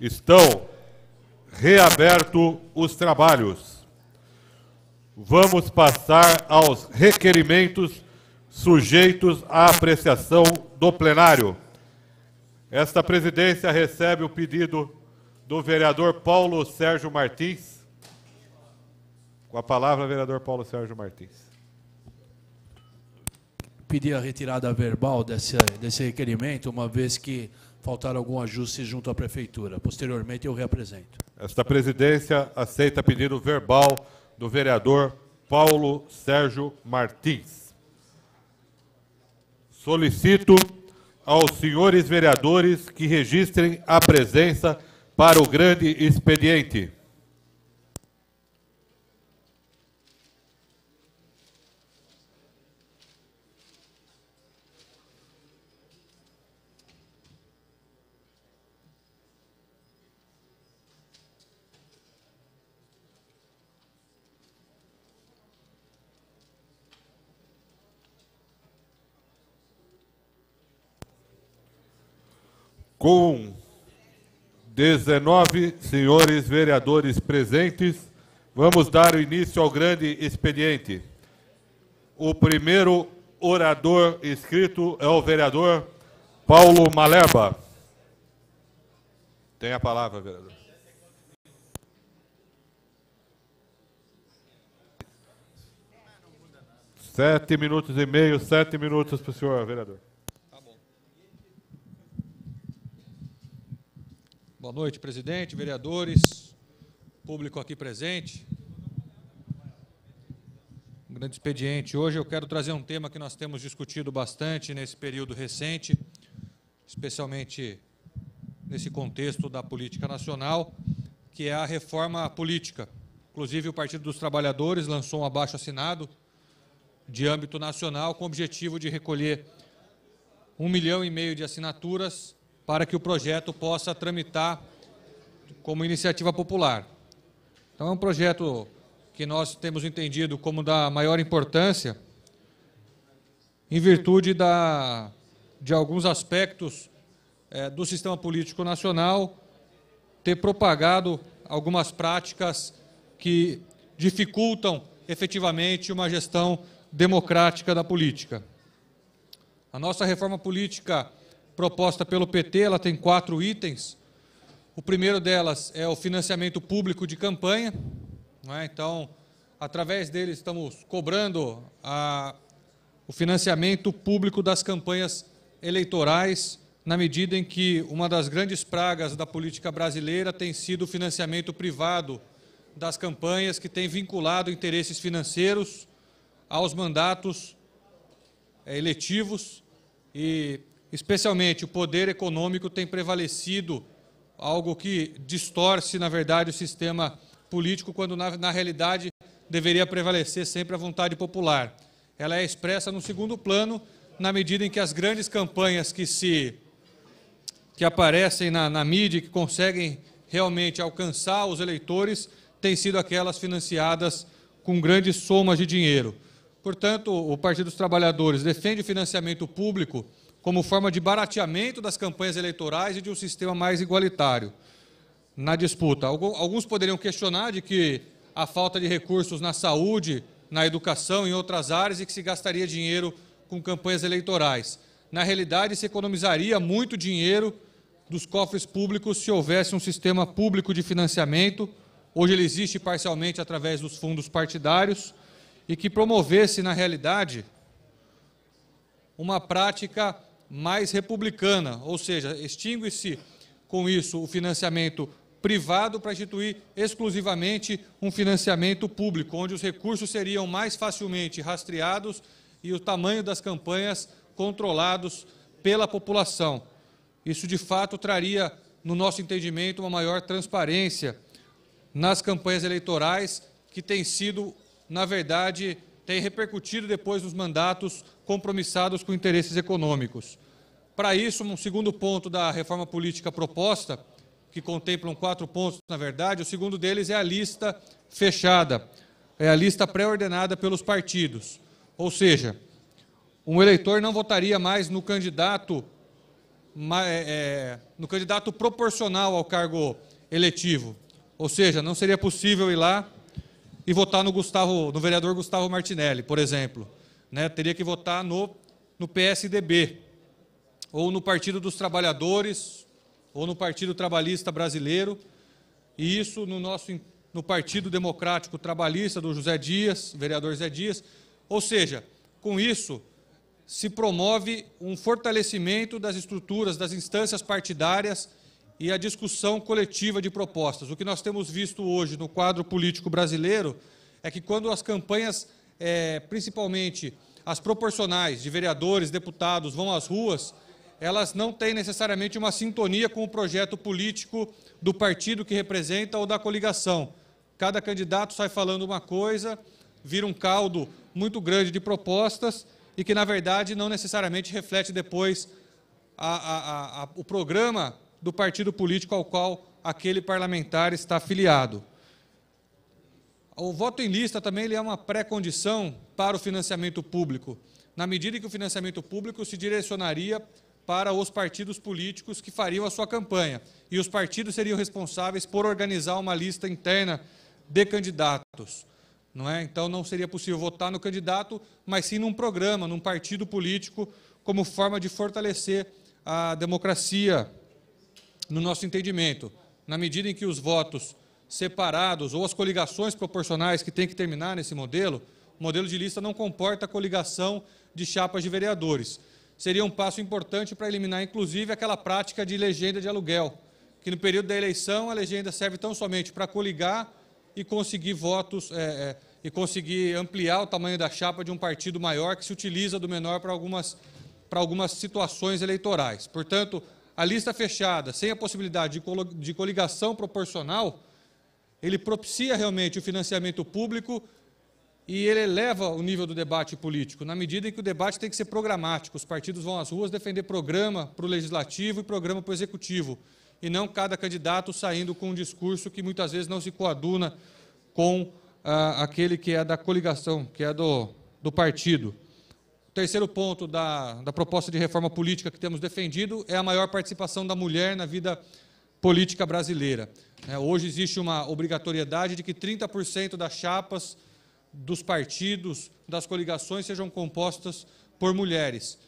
estão reabertos os trabalhos. Vamos passar aos requerimentos sujeitos à apreciação do plenário. Esta presidência recebe o pedido do vereador Paulo Sérgio Martins. Com a palavra, vereador Paulo Sérgio Martins. Pedir a retirada verbal desse, desse requerimento, uma vez que faltar algum ajuste junto à Prefeitura. Posteriormente, eu reapresento. Esta presidência aceita pedido verbal do vereador Paulo Sérgio Martins. Solicito aos senhores vereadores que registrem a presença para o grande expediente. com 19 senhores vereadores presentes, vamos dar início ao grande expediente. O primeiro orador inscrito é o vereador Paulo Maleba. Tem a palavra, vereador. Sete minutos e meio, sete minutos para o senhor, vereador. Boa noite, presidente, vereadores, público aqui presente. Um grande expediente. Hoje eu quero trazer um tema que nós temos discutido bastante nesse período recente, especialmente nesse contexto da política nacional, que é a reforma política. Inclusive, o Partido dos Trabalhadores lançou um abaixo-assinado de âmbito nacional com o objetivo de recolher um milhão e meio de assinaturas para que o projeto possa tramitar como iniciativa popular. Então, é um projeto que nós temos entendido como da maior importância, em virtude da, de alguns aspectos é, do sistema político nacional ter propagado algumas práticas que dificultam efetivamente uma gestão democrática da política. A nossa reforma política proposta pelo PT, ela tem quatro itens. O primeiro delas é o financiamento público de campanha. É? Então, através dele, estamos cobrando a, o financiamento público das campanhas eleitorais, na medida em que uma das grandes pragas da política brasileira tem sido o financiamento privado das campanhas, que tem vinculado interesses financeiros aos mandatos é, eletivos e especialmente o poder econômico tem prevalecido, algo que distorce, na verdade, o sistema político, quando na, na realidade deveria prevalecer sempre a vontade popular. Ela é expressa no segundo plano, na medida em que as grandes campanhas que se que aparecem na, na mídia, que conseguem realmente alcançar os eleitores, têm sido aquelas financiadas com grandes somas de dinheiro. Portanto, o Partido dos Trabalhadores defende financiamento público como forma de barateamento das campanhas eleitorais e de um sistema mais igualitário na disputa. Alguns poderiam questionar de que a falta de recursos na saúde, na educação e em outras áreas e que se gastaria dinheiro com campanhas eleitorais. Na realidade, se economizaria muito dinheiro dos cofres públicos se houvesse um sistema público de financiamento. Hoje ele existe parcialmente através dos fundos partidários e que promovesse, na realidade, uma prática mais republicana, ou seja, extingue-se com isso o financiamento privado para instituir exclusivamente um financiamento público, onde os recursos seriam mais facilmente rastreados e o tamanho das campanhas controlados pela população. Isso, de fato, traria, no nosso entendimento, uma maior transparência nas campanhas eleitorais, que tem sido, na verdade, tem repercutido depois nos mandatos compromissados com interesses econômicos. Para isso, um segundo ponto da reforma política proposta, que contemplam quatro pontos, na verdade, o segundo deles é a lista fechada, é a lista pré-ordenada pelos partidos. Ou seja, um eleitor não votaria mais no candidato é, é, no candidato proporcional ao cargo eletivo. Ou seja, não seria possível ir lá e votar no Gustavo, no vereador Gustavo Martinelli, por exemplo. Né? Teria que votar no, no PSDB ou no Partido dos Trabalhadores, ou no Partido Trabalhista Brasileiro, e isso no nosso no Partido Democrático Trabalhista do José Dias, vereador José Dias. Ou seja, com isso se promove um fortalecimento das estruturas, das instâncias partidárias e a discussão coletiva de propostas. O que nós temos visto hoje no quadro político brasileiro é que quando as campanhas, é, principalmente as proporcionais de vereadores, deputados, vão às ruas, elas não têm necessariamente uma sintonia com o projeto político do partido que representa ou da coligação. Cada candidato sai falando uma coisa, vira um caldo muito grande de propostas e que, na verdade, não necessariamente reflete depois a, a, a, o programa do partido político ao qual aquele parlamentar está afiliado. O voto em lista também ele é uma pré-condição para o financiamento público, na medida em que o financiamento público se direcionaria para os partidos políticos que fariam a sua campanha. E os partidos seriam responsáveis por organizar uma lista interna de candidatos. Não é? Então não seria possível votar no candidato, mas sim num programa, num partido político, como forma de fortalecer a democracia no nosso entendimento. Na medida em que os votos separados ou as coligações proporcionais que tem que terminar nesse modelo, o modelo de lista não comporta coligação de chapas de vereadores seria um passo importante para eliminar, inclusive, aquela prática de legenda de aluguel, que no período da eleição a legenda serve tão somente para coligar e conseguir votos é, é, e conseguir ampliar o tamanho da chapa de um partido maior que se utiliza do menor para algumas, para algumas situações eleitorais. Portanto, a lista fechada, sem a possibilidade de coligação proporcional, ele propicia realmente o financiamento público e ele eleva o nível do debate político, na medida em que o debate tem que ser programático. Os partidos vão às ruas defender programa para o legislativo e programa para o executivo, e não cada candidato saindo com um discurso que muitas vezes não se coaduna com ah, aquele que é da coligação, que é do, do partido. O terceiro ponto da, da proposta de reforma política que temos defendido é a maior participação da mulher na vida política brasileira. É, hoje existe uma obrigatoriedade de que 30% das chapas dos partidos, das coligações sejam compostas por mulheres.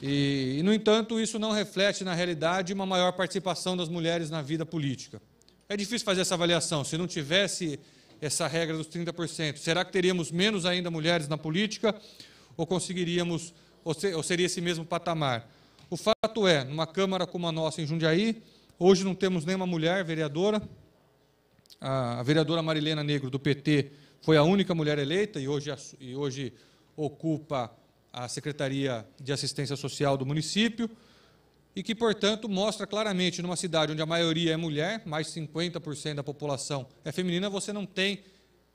E, e, no entanto, isso não reflete na realidade uma maior participação das mulheres na vida política. É difícil fazer essa avaliação. Se não tivesse essa regra dos 30%, será que teríamos menos ainda mulheres na política ou conseguiríamos ou, se, ou seria esse mesmo patamar? O fato é, numa Câmara como a nossa em Jundiaí, hoje não temos nenhuma mulher vereadora. A, a vereadora Marilena Negro, do PT, foi a única mulher eleita e hoje, e hoje ocupa a Secretaria de Assistência Social do município, e que, portanto, mostra claramente numa cidade onde a maioria é mulher, mais 50% da população é feminina, você não tem.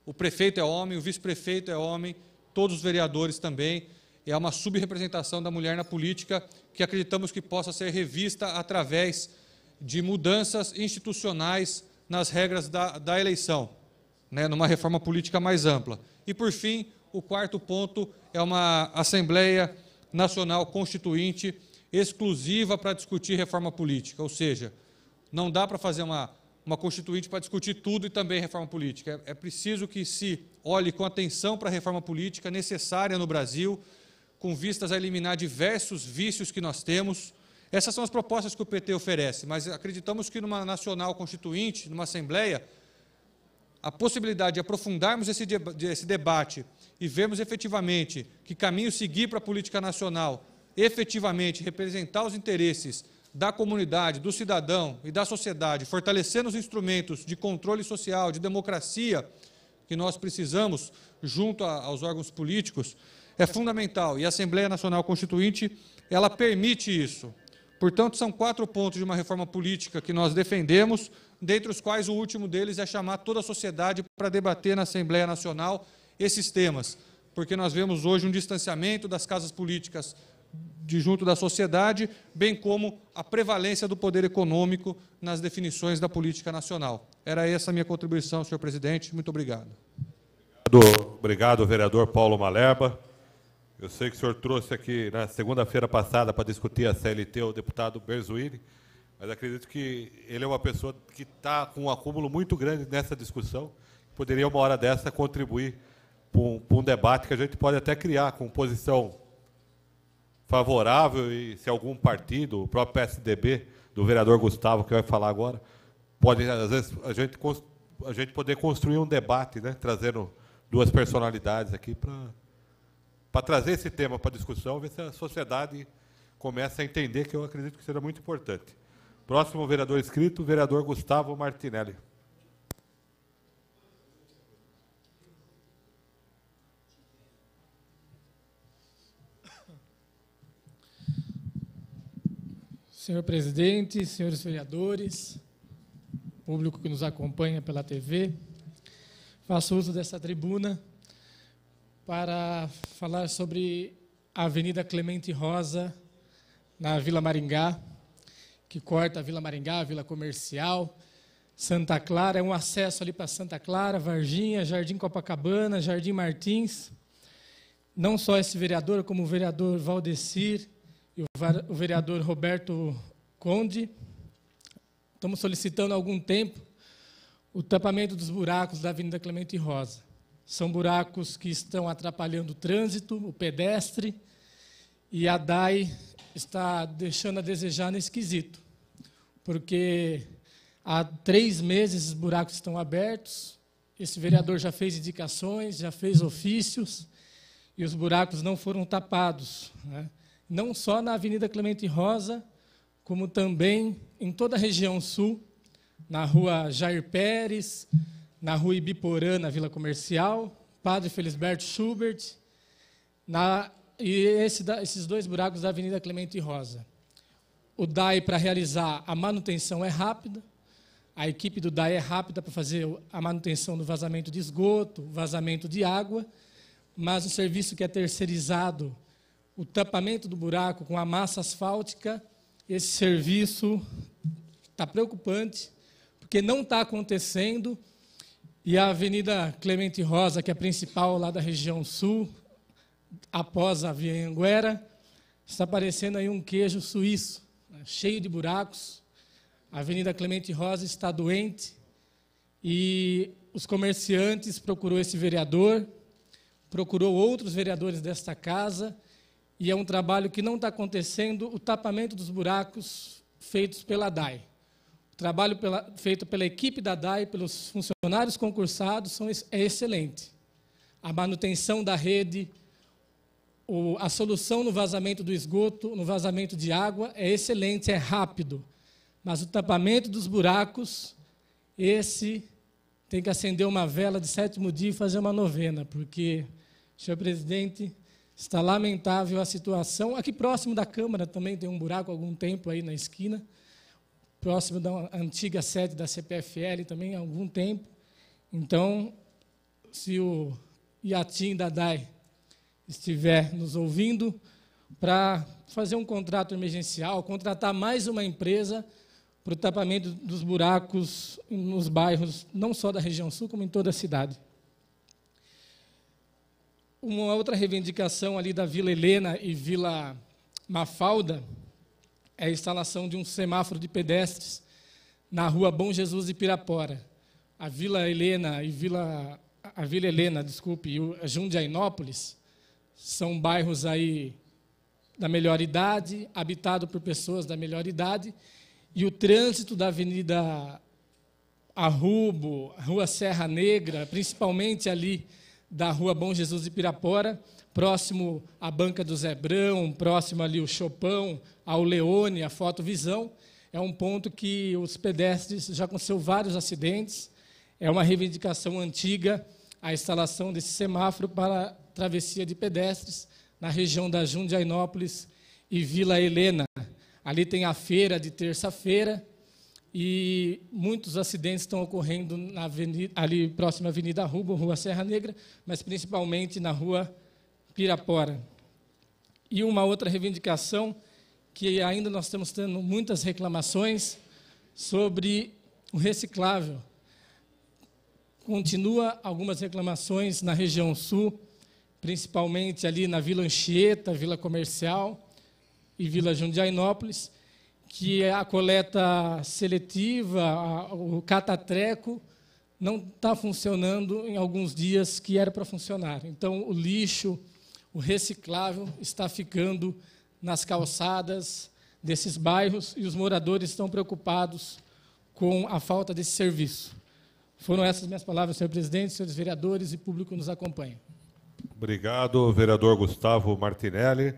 O prefeito é homem, o vice-prefeito é homem, todos os vereadores também. É uma subrepresentação da mulher na política que acreditamos que possa ser revista através de mudanças institucionais nas regras da, da eleição né, numa reforma política mais ampla. E, por fim, o quarto ponto é uma Assembleia Nacional Constituinte exclusiva para discutir reforma política, ou seja, não dá para fazer uma, uma constituinte para discutir tudo e também reforma política. É, é preciso que se olhe com atenção para a reforma política necessária no Brasil, com vistas a eliminar diversos vícios que nós temos. Essas são as propostas que o PT oferece, mas acreditamos que numa nacional constituinte, numa assembleia, a possibilidade de aprofundarmos esse, de, esse debate e vermos efetivamente que caminho seguir para a política nacional, efetivamente representar os interesses da comunidade, do cidadão e da sociedade, fortalecendo os instrumentos de controle social, de democracia que nós precisamos junto a, aos órgãos políticos, é fundamental. E a Assembleia Nacional Constituinte, ela permite isso. Portanto, são quatro pontos de uma reforma política que nós defendemos, dentre os quais o último deles é chamar toda a sociedade para debater na Assembleia Nacional esses temas, porque nós vemos hoje um distanciamento das casas políticas de junto da sociedade, bem como a prevalência do poder econômico nas definições da política nacional. Era essa a minha contribuição, senhor presidente. Muito obrigado. Obrigado, obrigado vereador Paulo Malerba. Eu sei que o senhor trouxe aqui na segunda-feira passada para discutir a CLT o deputado Berzuini. Mas acredito que ele é uma pessoa que está com um acúmulo muito grande nessa discussão. Poderia, uma hora dessa, contribuir para um, para um debate que a gente pode até criar com posição favorável e se algum partido, o próprio PSDB, do vereador Gustavo, que vai falar agora, pode, às vezes, a gente, a gente poder construir um debate, né? trazendo duas personalidades aqui para, para trazer esse tema para discussão, ver se a sociedade começa a entender que eu acredito que será muito importante. Próximo vereador inscrito, vereador Gustavo Martinelli. Senhor presidente, senhores vereadores, público que nos acompanha pela TV, faço uso dessa tribuna para falar sobre a Avenida Clemente Rosa, na Vila Maringá, que corta a Vila Maringá, a Vila Comercial, Santa Clara, é um acesso ali para Santa Clara, Varginha, Jardim Copacabana, Jardim Martins. Não só esse vereador, como o vereador Valdecir e o vereador Roberto Conde. Estamos solicitando há algum tempo o tapamento dos buracos da Avenida Clemente Rosa. São buracos que estão atrapalhando o trânsito, o pedestre, e a DAI está deixando a desejar nesse quesito porque há três meses os buracos estão abertos. Esse vereador já fez indicações, já fez ofícios, e os buracos não foram tapados. Né? Não só na Avenida Clemente Rosa, como também em toda a região sul, na rua Jair Pérez, na rua Ibiporã, na Vila Comercial, Padre Felisberto Schubert, na, e esse, esses dois buracos da Avenida Clemente Rosa o DAE para realizar a manutenção é rápida, a equipe do DAE é rápida para fazer a manutenção do vazamento de esgoto, vazamento de água, mas o serviço que é terceirizado, o tapamento do buraco com a massa asfáltica, esse serviço está preocupante, porque não está acontecendo, e a Avenida Clemente Rosa, que é a principal lá da região sul, após a Via Anguera, está parecendo aí um queijo suíço cheio de buracos, a Avenida Clemente Rosa está doente e os comerciantes procurou esse vereador, procurou outros vereadores desta casa e é um trabalho que não está acontecendo o tapamento dos buracos feitos pela DAI. O trabalho pela, feito pela equipe da DAI, pelos funcionários concursados, são, é excelente. A manutenção da rede, o, a solução no vazamento do esgoto, no vazamento de água, é excelente, é rápido. Mas o tapamento dos buracos, esse tem que acender uma vela de sétimo dia e fazer uma novena, porque, senhor presidente, está lamentável a situação. Aqui próximo da Câmara também tem um buraco algum tempo aí na esquina, próximo da antiga sede da CPFL também há algum tempo. Então, se o Iatim Dadai estiver nos ouvindo para fazer um contrato emergencial, contratar mais uma empresa para o tapamento dos buracos nos bairros, não só da região sul, como em toda a cidade. Uma outra reivindicação ali da Vila Helena e Vila Mafalda é a instalação de um semáforo de pedestres na rua Bom Jesus de Pirapora. A Vila Helena e Vila a Vila Helena, desculpe, e a Jundiainópolis, são bairros aí da melhor idade, habitado por pessoas da melhor idade, e o trânsito da Avenida Arrubo, Rua Serra Negra, principalmente ali da Rua Bom Jesus de Pirapora, próximo à banca do Zebrão, próximo ali o Chopão, ao Leone, a Foto Visão, é um ponto que os pedestres já aconteceu vários acidentes. É uma reivindicação antiga a instalação desse semáforo para travessia de pedestres na região da Jundiainópolis e Vila Helena. Ali tem a feira de terça-feira e muitos acidentes estão ocorrendo avenida, ali próxima à Avenida Rubo, Rua Serra Negra, mas principalmente na Rua Pirapora. E uma outra reivindicação que ainda nós estamos tendo muitas reclamações sobre o reciclável. Continua algumas reclamações na região sul, principalmente ali na Vila Anchieta, Vila Comercial e Vila Jundiainópolis, que é a coleta seletiva, o catatreco, não está funcionando em alguns dias que era para funcionar. Então, o lixo, o reciclável está ficando nas calçadas desses bairros e os moradores estão preocupados com a falta desse serviço. Foram essas minhas palavras, senhor presidente, senhores vereadores e público nos acompanha. Obrigado, vereador Gustavo Martinelli.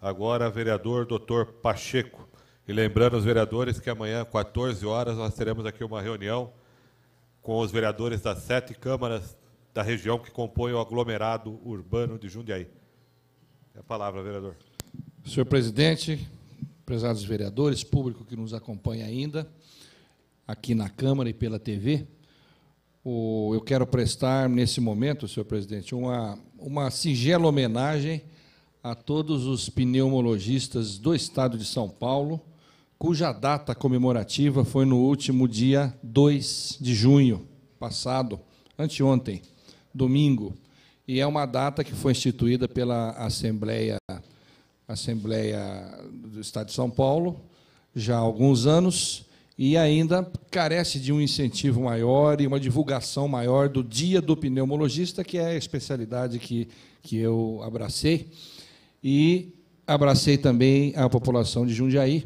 Agora, vereador doutor Pacheco. E lembrando os vereadores que amanhã, 14 horas, nós teremos aqui uma reunião com os vereadores das sete câmaras da região que compõem o aglomerado urbano de Jundiaí. É a palavra, vereador. Senhor presidente, prezados vereadores, público que nos acompanha ainda, aqui na Câmara e pela TV, o, eu quero prestar, nesse momento, senhor presidente, uma, uma singela homenagem a todos os pneumologistas do estado de São Paulo, cuja data comemorativa foi no último dia 2 de junho passado, anteontem, domingo. E é uma data que foi instituída pela Assembleia, Assembleia do Estado de São Paulo já há alguns anos e ainda carece de um incentivo maior e uma divulgação maior do Dia do Pneumologista, que é a especialidade que, que eu abracei. E abracei também a população de Jundiaí,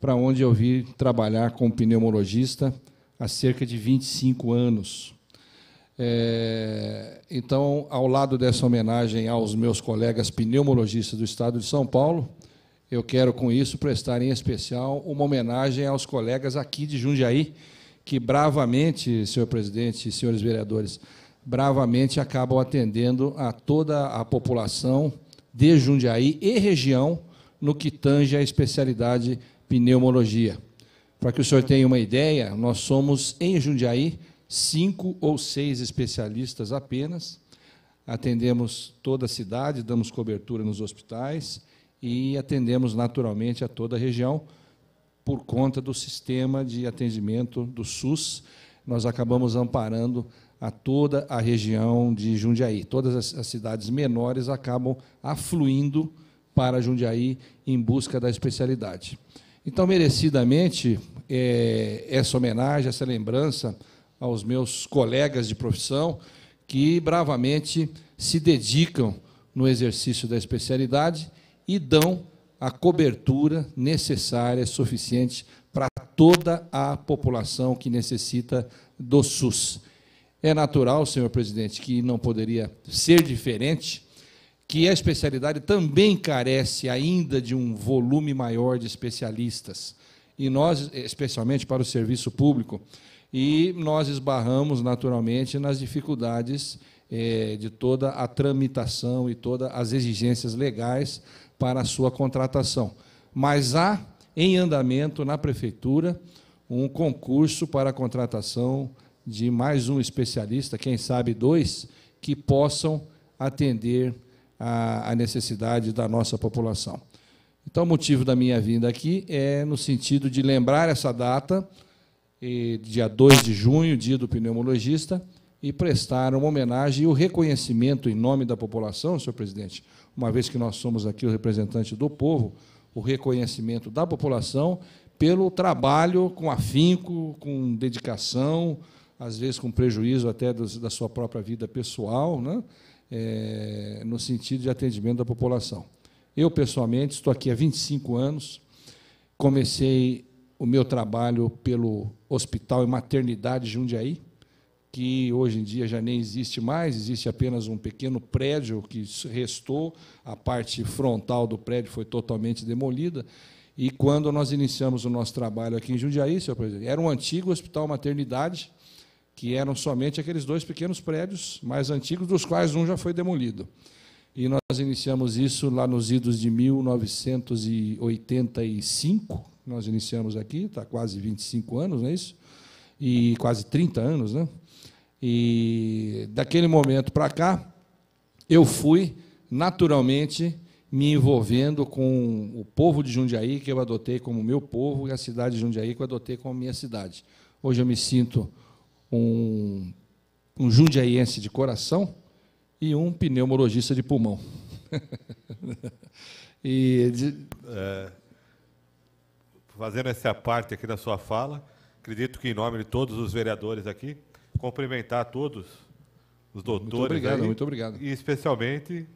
para onde eu vim trabalhar como pneumologista há cerca de 25 anos. É, então, ao lado dessa homenagem aos meus colegas pneumologistas do Estado de São Paulo, eu quero, com isso, prestar em especial uma homenagem aos colegas aqui de Jundiaí, que bravamente, senhor presidente e senhores vereadores, bravamente acabam atendendo a toda a população de Jundiaí e região no que tange à especialidade pneumologia. Para que o senhor tenha uma ideia, nós somos, em Jundiaí, cinco ou seis especialistas apenas. Atendemos toda a cidade, damos cobertura nos hospitais, e atendemos naturalmente a toda a região por conta do sistema de atendimento do SUS. Nós acabamos amparando a toda a região de Jundiaí. Todas as, as cidades menores acabam afluindo para Jundiaí em busca da especialidade. Então, merecidamente, é, essa homenagem, essa lembrança aos meus colegas de profissão que bravamente se dedicam no exercício da especialidade e dão a cobertura necessária, suficiente para toda a população que necessita do SUS. É natural, senhor presidente, que não poderia ser diferente, que a especialidade também carece ainda de um volume maior de especialistas, e nós, especialmente para o serviço público, e nós esbarramos naturalmente nas dificuldades é, de toda a tramitação e todas as exigências legais para a sua contratação. Mas há em andamento na prefeitura um concurso para a contratação de mais um especialista, quem sabe dois, que possam atender à necessidade da nossa população. Então, o motivo da minha vinda aqui é no sentido de lembrar essa data, dia 2 de junho, dia do pneumologista, e prestar uma homenagem e o reconhecimento em nome da população, senhor presidente, uma vez que nós somos aqui o representante do povo, o reconhecimento da população pelo trabalho com afinco, com dedicação, às vezes com prejuízo até da sua própria vida pessoal, né? É, no sentido de atendimento da população. Eu, pessoalmente, estou aqui há 25 anos, comecei o meu trabalho pelo Hospital e Maternidade Jundiaí, que hoje em dia já nem existe mais, existe apenas um pequeno prédio que restou, a parte frontal do prédio foi totalmente demolida. E quando nós iniciamos o nosso trabalho aqui em Jundiaí, senhor presidente, era um antigo hospital maternidade, que eram somente aqueles dois pequenos prédios mais antigos, dos quais um já foi demolido. E nós iniciamos isso lá nos idos de 1985, nós iniciamos aqui, está quase 25 anos, não é isso? E quase 30 anos, né? E daquele momento para cá, eu fui naturalmente me envolvendo com o povo de Jundiaí, que eu adotei como meu povo, e a cidade de Jundiaí, que eu adotei como minha cidade. Hoje eu me sinto um, um jundiaiense de coração e um pneumologista de pulmão. e de... É, fazendo essa parte aqui da sua fala, acredito que em nome de todos os vereadores aqui, cumprimentar todos os doutores. Muito obrigado, aí, muito obrigado. E especialmente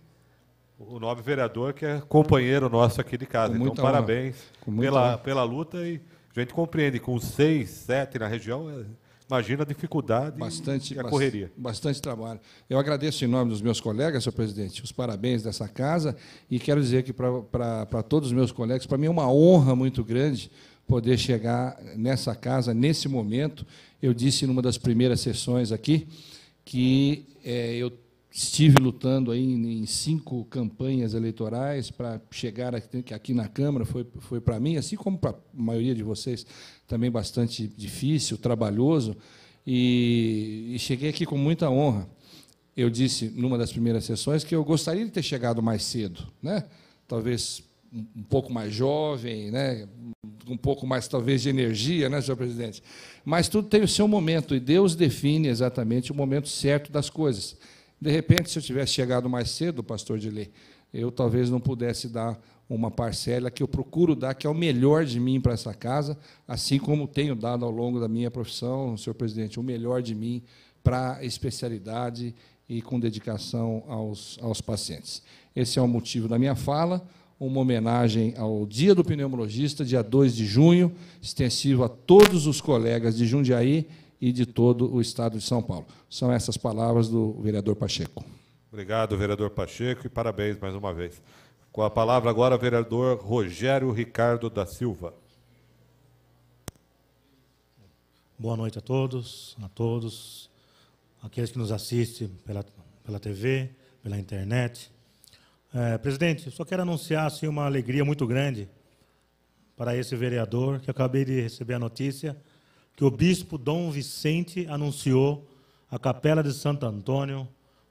o nobre vereador, que é companheiro nosso aqui de casa. então, parabéns pela, pela luta. E a gente compreende, com seis, sete na região, é, imagina a dificuldade bastante, e a correria. Bastante trabalho. Eu agradeço em nome dos meus colegas, senhor presidente, os parabéns dessa casa e quero dizer que para todos os meus colegas, para mim é uma honra muito grande poder chegar nessa casa, nesse momento, eu disse numa das primeiras sessões aqui que é, eu estive lutando aí em, cinco campanhas eleitorais para chegar aqui, aqui na Câmara, foi, foi para mim, assim como para a maioria de vocês, também bastante difícil, trabalhoso, e, e cheguei aqui com muita honra. Eu disse, numa das primeiras sessões, que eu gostaria de ter chegado mais cedo, né? talvez um pouco mais jovem, né? um pouco mais talvez de energia, né, senhor presidente? Mas tudo tem o seu momento e Deus define exatamente o momento certo das coisas. De repente, se eu tivesse chegado mais cedo, pastor Dilê, eu talvez não pudesse dar uma parcela que eu procuro dar, que é o melhor de mim para essa casa, assim como tenho dado ao longo da minha profissão, senhor presidente, o melhor de mim para especialidade e com dedicação aos, aos pacientes. Esse é o motivo da minha fala uma homenagem ao Dia do Pneumologista, dia 2 de junho, extensivo a todos os colegas de Jundiaí e de todo o estado de São Paulo. São essas palavras do vereador Pacheco. Obrigado, vereador Pacheco, e parabéns mais uma vez. Com a palavra agora, vereador Rogério Ricardo da Silva. Boa noite a todos, a todos, aqueles que nos assistem pela, pela TV, pela internet, é, presidente, só quero anunciar assim, uma alegria muito grande para esse vereador, que acabei de receber a notícia que o bispo Dom Vicente anunciou a Capela de Santo Antônio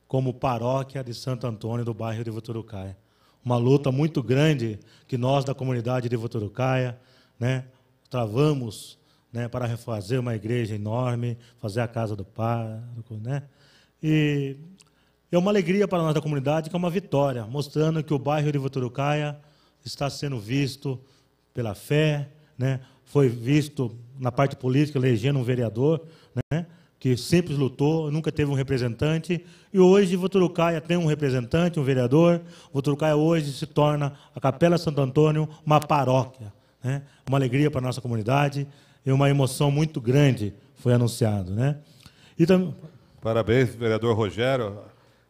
como paróquia de Santo Antônio do bairro de Votorucaia. Uma luta muito grande que nós da comunidade de Votorucaia, né, travamos né, para refazer uma igreja enorme, fazer a casa do pároco. Né? E é uma alegria para a nossa comunidade, que é uma vitória, mostrando que o bairro de Voturucaia está sendo visto pela fé, né? foi visto na parte política, elegendo um vereador, né? que sempre lutou, nunca teve um representante, e hoje Voturucaia tem um representante, um vereador. Voturucaia hoje se torna a Capela Santo Antônio uma paróquia. Né? Uma alegria para a nossa comunidade e uma emoção muito grande foi anunciado. Né? E tam... Parabéns, vereador Rogério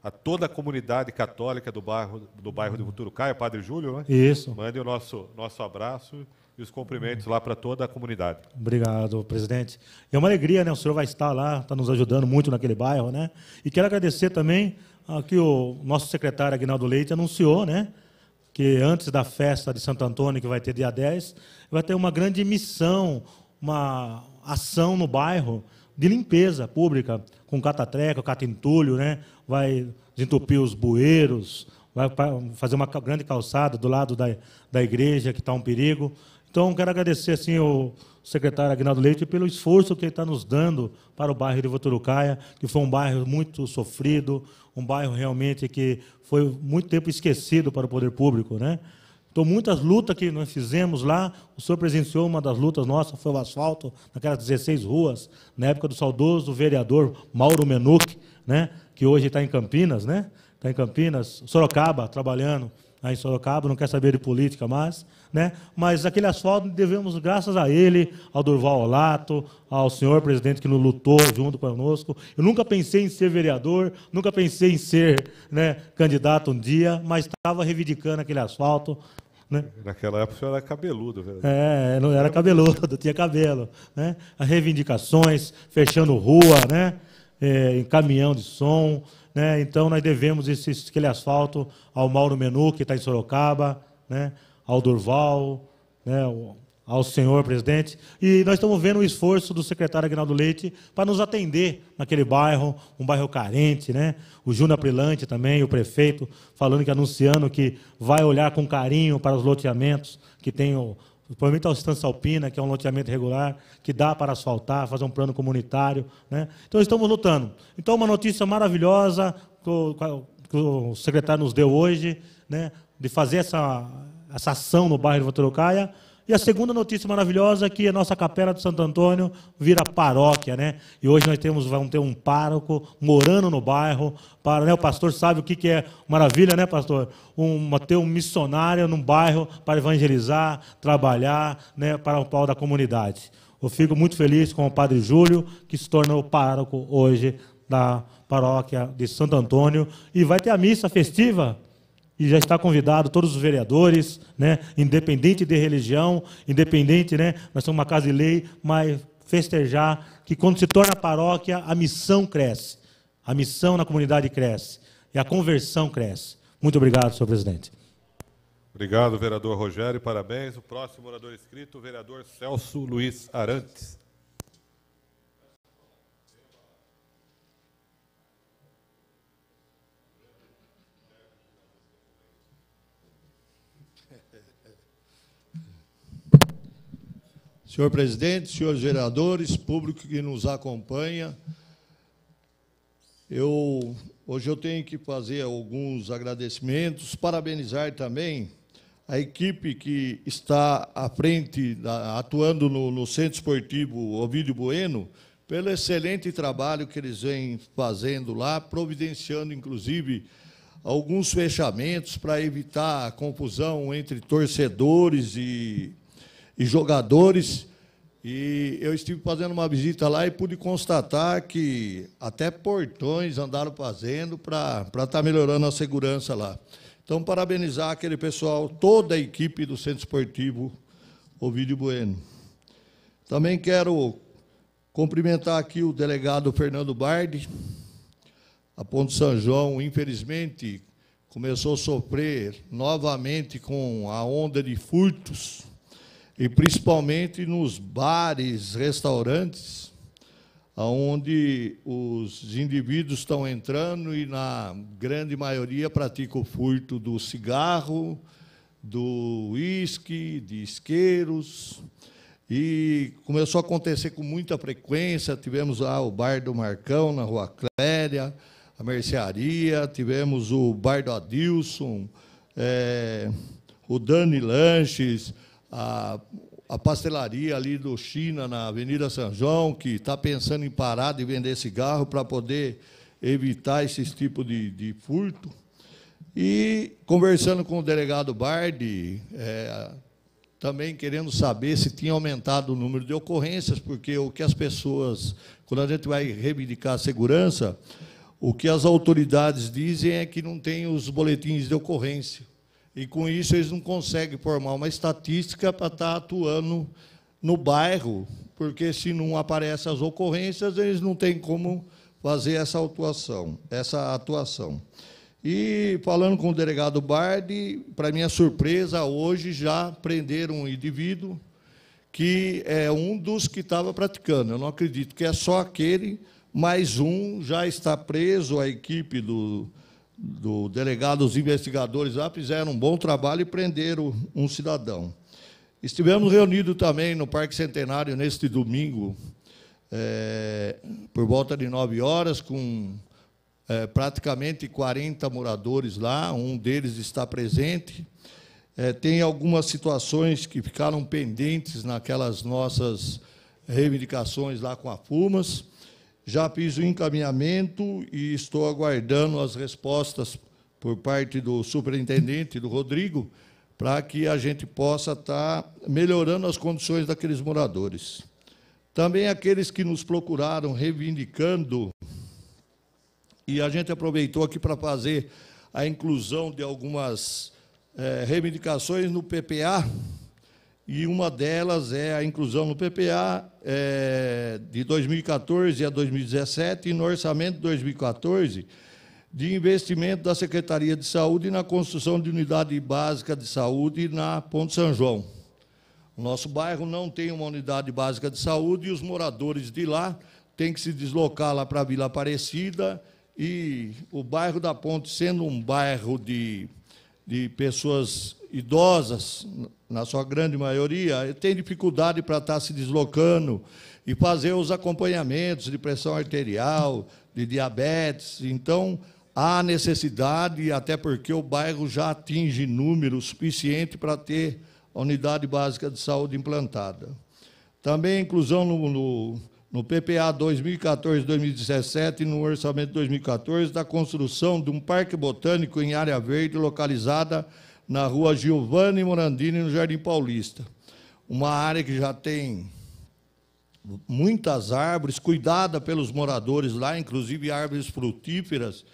a toda a comunidade católica do bairro do bairro de Futurucaia, Padre Júlio, né? Isso. Mande o nosso nosso abraço e os cumprimentos lá para toda a comunidade. Obrigado, presidente. É uma alegria, né? O senhor vai estar lá, está nos ajudando muito naquele bairro, né? E quero agradecer também que o nosso secretário Agnaldo Leite anunciou, né? Que antes da festa de Santo Antônio, que vai ter dia 10, vai ter uma grande missão, uma ação no bairro de limpeza pública, com catatreca, catentulho, né? vai desentupir os bueiros, vai fazer uma grande calçada do lado da, da igreja, que está um perigo. Então, quero agradecer assim, o secretário Agnaldo Leite pelo esforço que ele está nos dando para o bairro de Voturucaia, que foi um bairro muito sofrido, um bairro realmente que foi muito tempo esquecido para o poder público. Né? Então, muitas lutas que nós fizemos lá, o senhor presenciou uma das lutas nossas, foi o asfalto, naquelas 16 ruas, na época do saudoso vereador Mauro Menuc, né, que hoje está em Campinas, né? Está em Campinas, Sorocaba, trabalhando aí em Sorocaba, não quer saber de política mais, né? Mas aquele asfalto devemos, graças a ele, ao Durval Olato, ao senhor presidente que nos lutou junto conosco. Eu nunca pensei em ser vereador, nunca pensei em ser né, candidato um dia, mas estava reivindicando aquele asfalto, né? Naquela época o senhor era cabeludo. É, não era cabeludo, tinha cabelo. Né? As reivindicações, fechando rua, né? É, em caminhão de som. Né? Então, nós devemos esse, aquele asfalto ao Mauro Menu, que está em Sorocaba, né? ao Durval, né? ao senhor presidente. E nós estamos vendo o esforço do secretário Agnaldo Leite para nos atender naquele bairro, um bairro carente, né? O Júnior Prilante também, o prefeito, falando que anunciando que vai olhar com carinho para os loteamentos que tem o provavelmente a Estância Alpina, que é um loteamento regular, que dá para asfaltar, fazer um plano comunitário. Né? Então, estamos lutando. Então, uma notícia maravilhosa que o, secretário nos deu hoje, né, de fazer essa, essa ação no bairro de Voturucaia, e a segunda notícia maravilhosa é que a nossa capela do Santo Antônio vira paróquia, né? E hoje nós temos, vamos ter um pároco morando no bairro. Para, né? O pastor sabe o que, que é maravilha, né, pastor? Um, ter um missionário num bairro para evangelizar, trabalhar né, para o pau da comunidade. Eu fico muito feliz com o padre Júlio, que se tornou pároco hoje da paróquia de Santo Antônio. E vai ter a missa festiva e já está convidado todos os vereadores, né, independente de religião, independente, né, nós somos uma casa de lei, mas festejar que quando se torna paróquia, a missão cresce, a missão na comunidade cresce e a conversão cresce. Muito obrigado, senhor presidente. Obrigado, vereador Rogério, parabéns. O próximo orador inscrito, o vereador Celso Luiz Arantes. Senhor presidente, senhores vereadores, público que nos acompanha, eu hoje eu tenho que fazer alguns agradecimentos, parabenizar também a equipe que está à frente, atuando no, no, Centro Esportivo Ovídio Bueno, pelo excelente trabalho que eles vêm fazendo lá, providenciando, inclusive, alguns fechamentos para evitar a confusão entre torcedores e e jogadores. E eu estive fazendo uma visita lá e pude constatar que até portões andaram fazendo para estar tá melhorando a segurança lá. Então, parabenizar aquele pessoal, toda a equipe do Centro Esportivo Ovidio Bueno. Também quero cumprimentar aqui o delegado Fernando Bardi. A Ponte São João, infelizmente, começou a sofrer novamente com a onda de furtos e principalmente nos bares, restaurantes, onde os indivíduos estão entrando e, na grande maioria, praticam o furto do cigarro, do uísque, de isqueiros. E começou a acontecer com muita frequência. Tivemos lá o Bar do Marcão, na Rua Cléria, a Mercearia, tivemos o Bar do Adilson, é, o Dani Lanches, a, a pastelaria ali do China, na Avenida São João, que está pensando em parar de vender cigarro para poder evitar esses tipo de, de furto. E conversando com o delegado Bardi, é, também querendo saber se tinha aumentado o número de ocorrências, porque o que as pessoas, quando a gente vai reivindicar a segurança, o que as autoridades dizem é que não tem os boletins de ocorrência. E com isso eles não conseguem formar uma estatística para estar tá atuando no bairro, porque se não aparecem as ocorrências, eles não têm como fazer essa atuação, essa atuação. E falando com o delegado Bardi, para minha surpresa, hoje já prenderam um indivíduo que é um dos que estava praticando. Eu não acredito que é só aquele, mais um já está preso, a equipe do, do delegado, os investigadores lá fizeram um bom trabalho e prenderam um cidadão. Estivemos reunidos também no Parque Centenário neste domingo, é, por volta de 9 horas, com é, praticamente 40 moradores lá, um deles está presente. É, tem algumas situações que ficaram pendentes naquelas nossas reivindicações lá com a Fumas. Já fiz o encaminhamento e estou aguardando as respostas por parte do superintendente, do Rodrigo, para que a gente possa estar tá melhorando as condições daqueles moradores. Também aqueles que nos procuraram reivindicando, e a gente aproveitou aqui para fazer a inclusão de algumas é, reivindicações no PPA, e uma delas é a inclusão no PPA é, de 2014 a 2017 e no orçamento de 2014 de investimento da Secretaria de Saúde na construção de unidade básica de saúde na Ponte São João. nosso bairro não tem uma unidade básica de saúde e os moradores de lá têm que se deslocar lá para a Vila Aparecida e o bairro da Ponte, sendo um bairro de, de pessoas idosas, na sua grande maioria, têm dificuldade para estar se deslocando e fazer os acompanhamentos de pressão arterial, de diabetes. Então, há necessidade, até porque o bairro já atinge número suficiente para ter a unidade básica de saúde implantada. Também a inclusão no, no, no PPA 2014-2017 e no orçamento 2014 da construção de um parque botânico em área verde localizada na rua Giovanni Morandini, no Jardim Paulista. Uma área que já tem muitas árvores, cuidada pelos moradores lá, inclusive árvores frutíferas,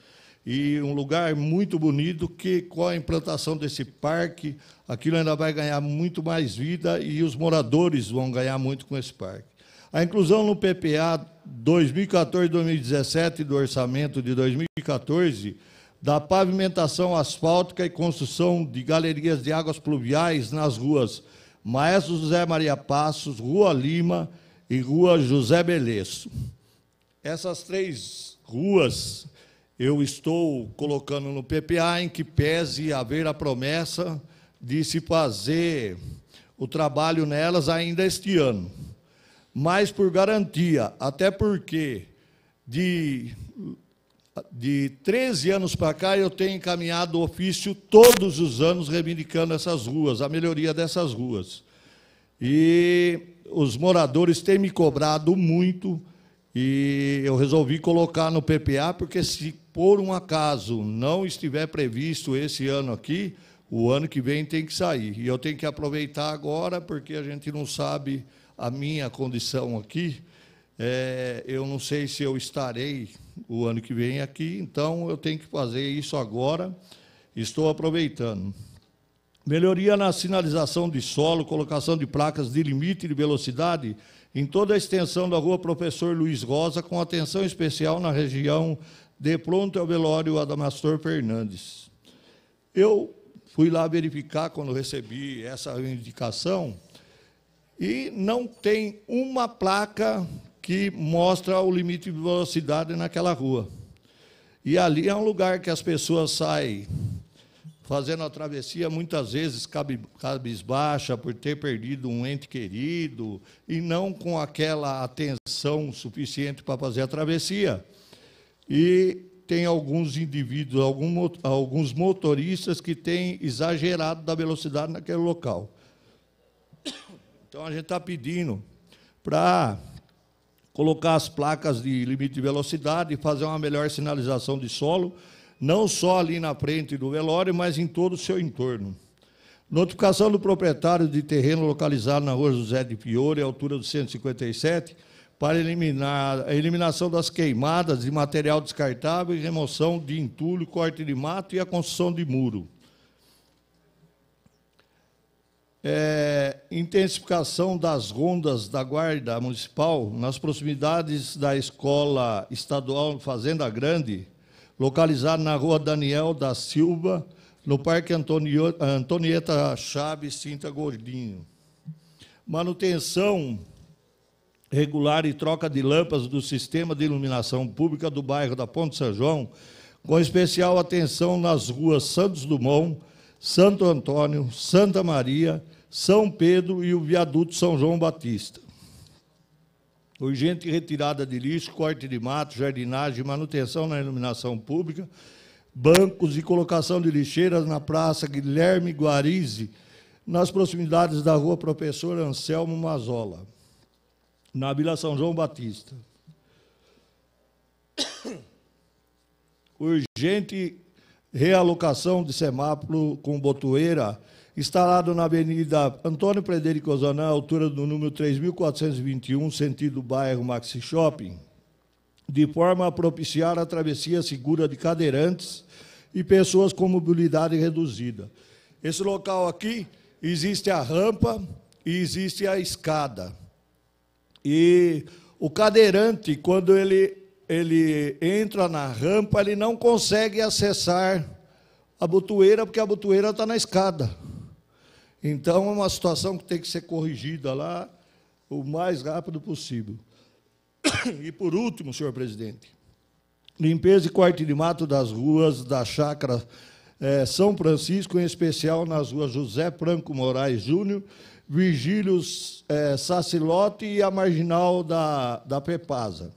e um lugar muito bonito que, com a implantação desse parque, aquilo ainda vai ganhar muito mais vida e os moradores vão ganhar muito com esse parque. A inclusão no PPA 2014-2017 do orçamento de 2014 da pavimentação asfáltica e construção de galerias de águas pluviais nas ruas Maestro José Maria Passos, Rua Lima e Rua José Beleço. Essas três ruas eu estou colocando no PPA em que pese haver a promessa de se fazer o trabalho nelas ainda este ano. Mas por garantia, até porque de de 13 anos para cá, eu tenho encaminhado o ofício todos os anos reivindicando essas ruas, a melhoria dessas ruas. E os moradores têm me cobrado muito e eu resolvi colocar no PPA, porque se por um acaso não estiver previsto esse ano aqui, o ano que vem tem que sair. E eu tenho que aproveitar agora, porque a gente não sabe a minha condição aqui. É, eu não sei se eu estarei o ano que vem aqui, então eu tenho que fazer isso agora. Estou aproveitando. Melhoria na sinalização de solo, colocação de placas de limite de velocidade em toda a extensão da rua Professor Luiz Rosa, com atenção especial na região de Pronto ao Velório Adamastor Fernandes. Eu fui lá verificar quando recebi essa indicação e não tem uma placa que mostra o limite de velocidade naquela rua. E ali é um lugar que as pessoas saem fazendo a travessia, muitas vezes cabisbaixa, por ter perdido um ente querido, e não com aquela atenção suficiente para fazer a travessia. E tem alguns indivíduos, alguns motoristas que têm exagerado da velocidade naquele local. Então a gente está pedindo para colocar as placas de limite de velocidade, fazer uma melhor sinalização de solo, não só ali na frente do velório, mas em todo o seu entorno. Notificação do proprietário de terreno localizado na rua José de Fiore, altura do 157, para eliminar a eliminação das queimadas de material descartável e remoção de entulho, corte de mato e a construção de muro. é, intensificação das rondas da Guarda Municipal nas proximidades da Escola Estadual Fazenda Grande, localizada na Rua Daniel da Silva, no Parque Antonio, Antonieta Chaves Cinta Gordinho. Manutenção regular e troca de lâmpadas do sistema de iluminação pública do bairro da Ponte São João, com especial atenção nas ruas Santos Dumont, Santo Antônio, Santa Maria são Pedro e o viaduto São João Batista. Urgente retirada de lixo, corte de mato, jardinagem, manutenção na iluminação pública, bancos e colocação de lixeiras na Praça Guilherme Guarize, nas proximidades da Rua Professor Anselmo Mazola, na Vila São João Batista. Urgente realocação de semáforo com botoeira instalado na Avenida Antônio Frederico Ozanã, altura do número 3421, sentido bairro Maxi Shopping, de forma a propiciar a travessia segura de cadeirantes e pessoas com mobilidade reduzida. Esse local aqui existe a rampa e existe a escada. E o cadeirante, quando ele, ele entra na rampa, ele não consegue acessar a botoeira, porque a botoeira está na escada. Então, é uma situação que tem que ser corrigida lá o mais rápido possível. E, por último, senhor presidente, limpeza e corte de mato das ruas da chácara é, São Francisco, em especial nas ruas José Franco Moraes Júnior, Virgílio é, Sacilote e a marginal da, da Pepasa.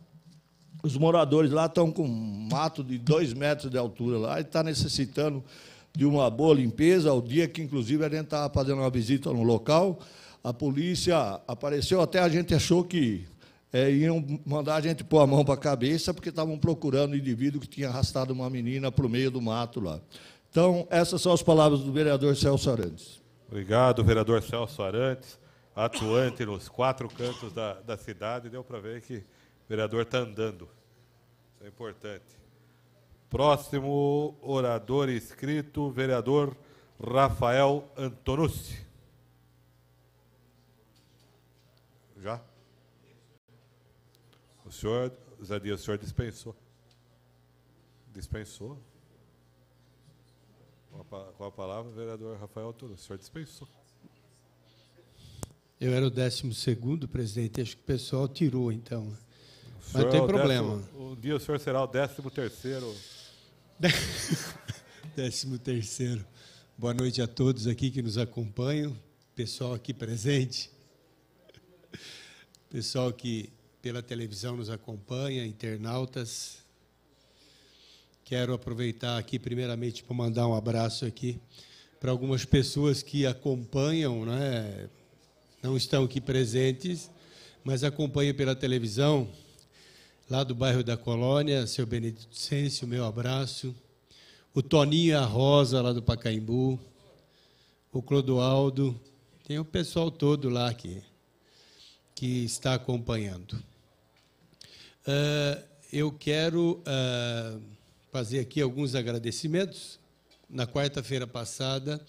Os moradores lá estão com mato de dois metros de altura lá e está necessitando de uma boa limpeza, ao dia que, inclusive, a gente estava fazendo uma visita no local, a polícia apareceu, até a gente achou que é, iam mandar a gente pôr a mão para a cabeça, porque estavam procurando um indivíduo que tinha arrastado uma menina para o meio do mato lá. Então, essas são as palavras do vereador Celso Arantes. Obrigado, vereador Celso Arantes, atuante nos quatro cantos da, da cidade. Deu para ver que o vereador está andando. Isso é importante. Próximo orador inscrito, vereador Rafael Antonucci. Já? O senhor, Zé Dias, o senhor dispensou. Dispensou. Com a, com a palavra, vereador Rafael Antonucci. O senhor dispensou. Eu era o 12 presidente, acho que o pessoal tirou, então. Mas não tem é problema. Décimo, um dia o senhor será o 13 terceiro. Décimo terceiro. Boa noite a todos aqui que nos acompanham, pessoal aqui presente, pessoal que pela televisão nos acompanha, internautas. Quero aproveitar aqui primeiramente para mandar um abraço aqui para algumas pessoas que acompanham, né? Não estão aqui presentes, mas acompanham pela televisão lá do bairro da Colônia, seu Benedito o meu abraço. O Toninho a Rosa, lá do Pacaembu. O Clodoaldo. Tem o pessoal todo lá que, que está acompanhando. Uh, eu quero uh, fazer aqui alguns agradecimentos. Na quarta-feira passada,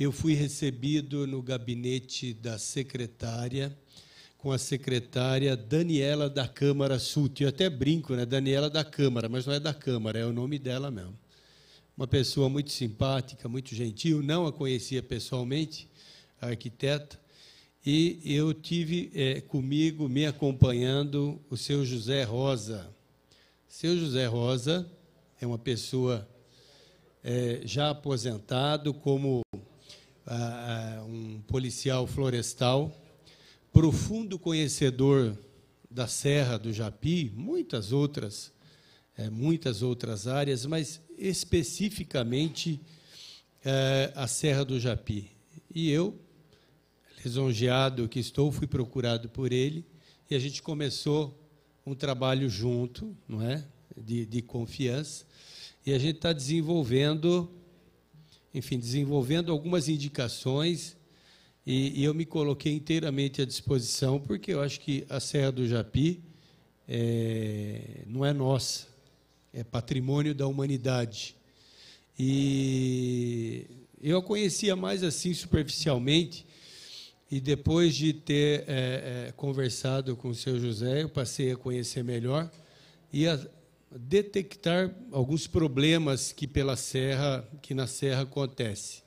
eu fui recebido no gabinete da secretária com a secretária Daniela da Câmara Sult. Eu até brinco, né? Daniela da Câmara, mas não é da Câmara, é o nome dela mesmo. Uma pessoa muito simpática, muito gentil, não a conhecia pessoalmente, a arquiteta, e eu tive é, comigo, me acompanhando, o seu José Rosa. Seu José Rosa é uma pessoa é, já aposentado como ah, ah, um policial florestal profundo conhecedor da Serra do Japi, muitas outras, é, muitas outras áreas, mas especificamente é, a Serra do Japi. E eu, lisonjeado que estou, fui procurado por ele e a gente começou um trabalho junto, não é, de, de confiança. E a gente está desenvolvendo, enfim, desenvolvendo algumas indicações e, e, eu me coloquei inteiramente à disposição, porque eu acho que a Serra do Japi é, não é nossa, é patrimônio da humanidade. E eu a conhecia mais assim superficialmente, e depois de ter é, é, conversado com o seu José, eu passei a conhecer melhor e a detectar alguns problemas que pela serra, que na serra acontece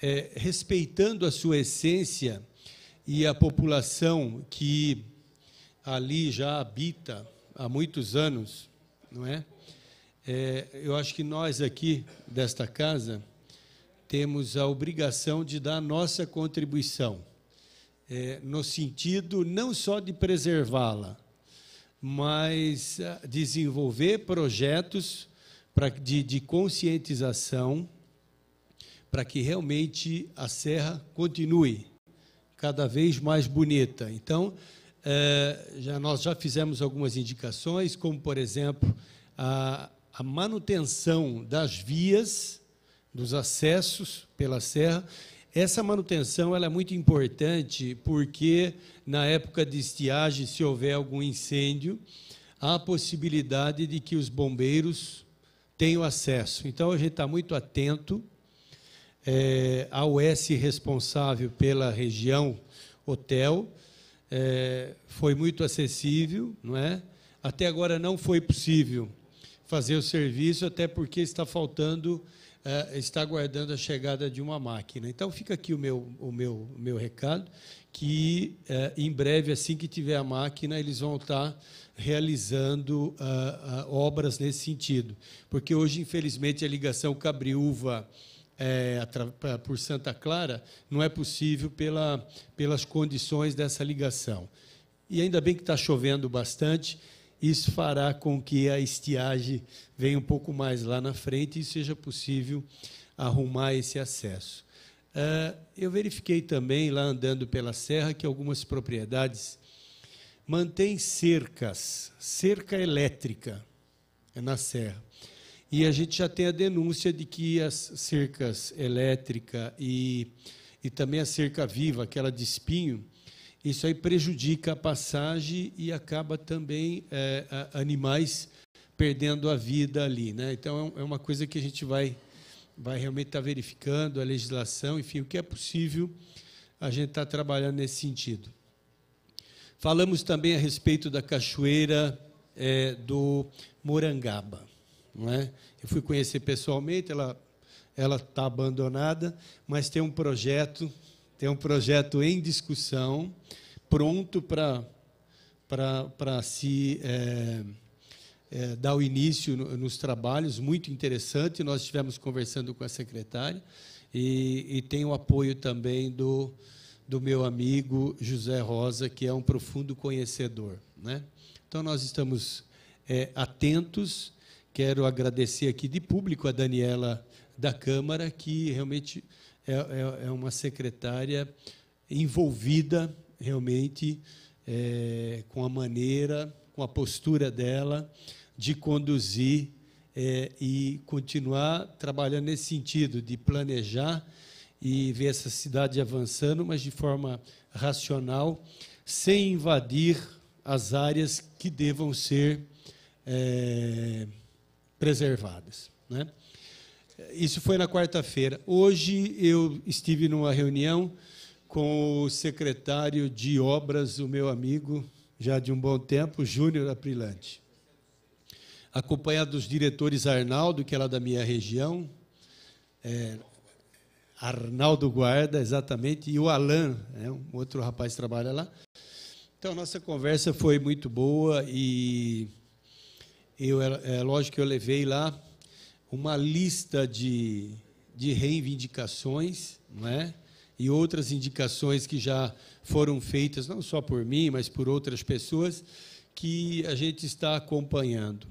é, respeitando a sua essência e a população que ali já habita há muitos anos, não é? é eu acho que nós aqui desta casa temos a obrigação de dar a nossa contribuição é, no sentido não só de preservá-la, mas ah, desenvolver projetos de, de conscientização para que realmente a serra continue cada vez mais bonita. Então, é, já, nós já fizemos algumas indicações, como, por exemplo, a, a manutenção das vias, dos acessos pela serra. Essa manutenção ela é muito importante porque, na época de estiagem, se houver algum incêndio, há a possibilidade de que os bombeiros tenham acesso. Então, a gente está muito atento é, a US responsável pela região hotel, é, foi muito acessível, não é? Até agora não foi possível fazer o serviço, até porque está faltando, é, está aguardando a chegada de uma máquina. Então fica aqui o meu, o meu, o meu recado, que é, em breve, assim que tiver a máquina, eles vão estar tá realizando obras nesse sentido, porque hoje infelizmente a ligação Cabriúva é, é, por Santa Clara não é possível pela, pelas condições dessa ligação. E ainda bem que está chovendo bastante, isso fará com que a estiagem venha um pouco mais lá na frente e seja possível arrumar esse acesso. É, eu verifiquei também, lá andando pela serra, que algumas propriedades mantêm cercas, cerca elétrica é na serra. E a gente já tem a denúncia de que as cercas elétrica e, e também a cerca viva, aquela de espinho, isso aí prejudica a passagem e acaba também é, animais perdendo a vida ali. Né? Então, é, é uma coisa que a gente vai, vai realmente estar tá verificando, a legislação, enfim, o que é possível a gente está trabalhando nesse sentido. Falamos também a respeito da cachoeira é, do Morangaba. Não é? Eu fui conhecer pessoalmente, ela ela está abandonada, mas tem um projeto, tem um projeto em discussão, pronto para para se é, é, dar o início no, nos trabalhos, muito interessante. Nós estivemos conversando com a secretária e, e tem o apoio também do, do meu amigo José Rosa, que é um profundo conhecedor. Né? Então, nós estamos é, atentos Quero agradecer aqui de público a Daniela da Câmara, que realmente é, é, é uma secretária envolvida, realmente, é, com a maneira, com a postura dela de conduzir é, e continuar trabalhando nesse sentido, de planejar e ver essa cidade avançando, mas de forma racional, sem invadir as áreas que devam ser. É, preservadas. Né? Isso foi na quarta-feira. Hoje eu estive numa reunião com o secretário de obras, o meu amigo, já de um bom tempo, Júnior Aprilante. Acompanhado dos diretores Arnaldo, que é lá da minha região, é, Arnaldo Guarda, exatamente, e o Alan, é um outro rapaz que trabalha lá. Então, nossa conversa foi muito boa e eu, é lógico que eu levei lá uma lista de, de reivindicações, não é? e outras indicações que já foram feitas, não só por mim, mas por outras pessoas, que a gente está acompanhando.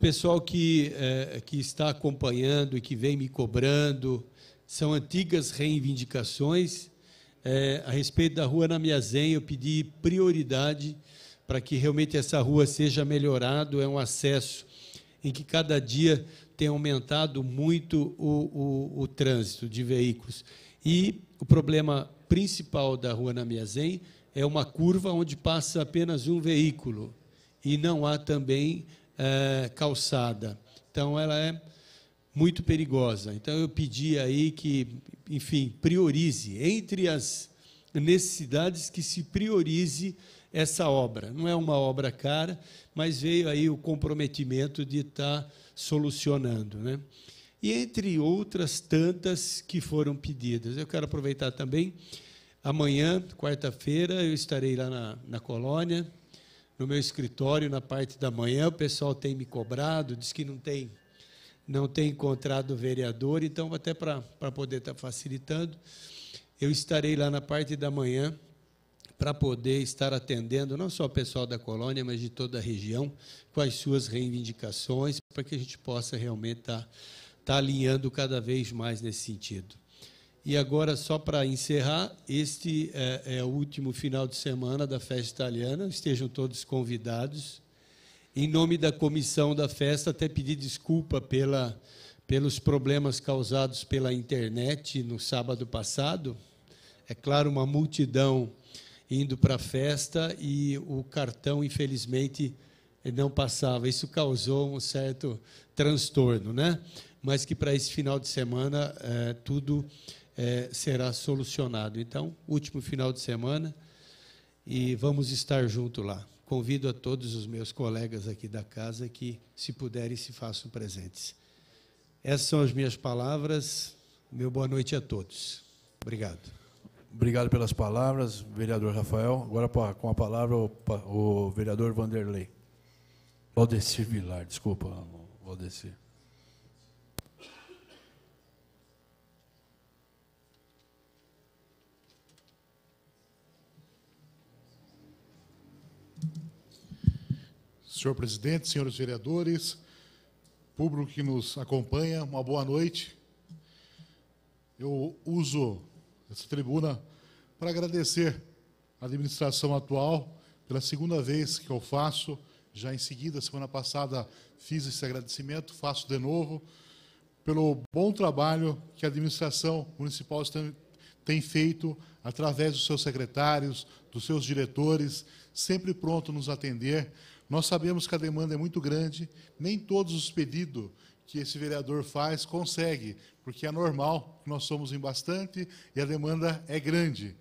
Pessoal que, é, que está acompanhando e que vem me cobrando, são antigas reivindicações. É, a respeito da Rua Namiazen, eu pedi prioridade para que realmente essa rua seja melhorado, é um acesso em que cada dia tem aumentado muito o, o, o trânsito de veículos. E o problema principal da rua Namiazem é uma curva onde passa apenas um veículo e não há também é, calçada. Então, ela é muito perigosa. Então, eu pedi aí que, enfim, priorize entre as necessidades que se priorize essa obra. Não é uma obra cara, mas veio aí o comprometimento de estar tá solucionando. Né? E entre outras tantas que foram pedidas. Eu quero aproveitar também. Amanhã, quarta-feira, eu estarei lá na, na colônia, no meu escritório, na parte da manhã. O pessoal tem me cobrado, diz que não tem não tem encontrado o vereador, então até para poder estar tá facilitando, eu estarei lá na parte da manhã para poder estar atendendo não só o pessoal da colônia, mas de toda a região, com as suas reivindicações, para que a gente possa realmente estar tá, tá alinhando cada vez mais nesse sentido. E agora, só para encerrar, este é, é, o último final de semana da festa italiana. Estejam todos convidados. Em nome da comissão da festa, até pedir desculpa pela, pelos problemas causados pela internet no sábado passado. É claro, uma multidão indo para a festa e o cartão, infelizmente, não passava. Isso causou um certo transtorno, né? Mas que para esse final de semana é, tudo é, será solucionado. Então, último final de semana e vamos estar junto lá. Convido a todos os meus colegas aqui da casa que, se puderem, se façam presentes. Essas são as minhas palavras. Meu boa noite a todos. Obrigado. Obrigado pelas palavras, vereador Rafael. Agora, com a palavra, o, vereador Vanderlei. Valdecir Vilar, desculpa, Valdecir. Senhor presidente, senhores vereadores, público que nos acompanha, uma boa noite. Eu uso essa tribuna para agradecer à administração atual pela segunda vez que eu faço. Já em seguida, semana passada, fiz esse agradecimento, faço de novo, pelo bom trabalho que a administração municipal tem feito através dos seus secretários, dos seus diretores, sempre pronto a nos atender. Nós sabemos que a demanda é muito grande, nem todos os pedidos que esse vereador faz consegue porque é normal, nós somos em bastante e a demanda é grande.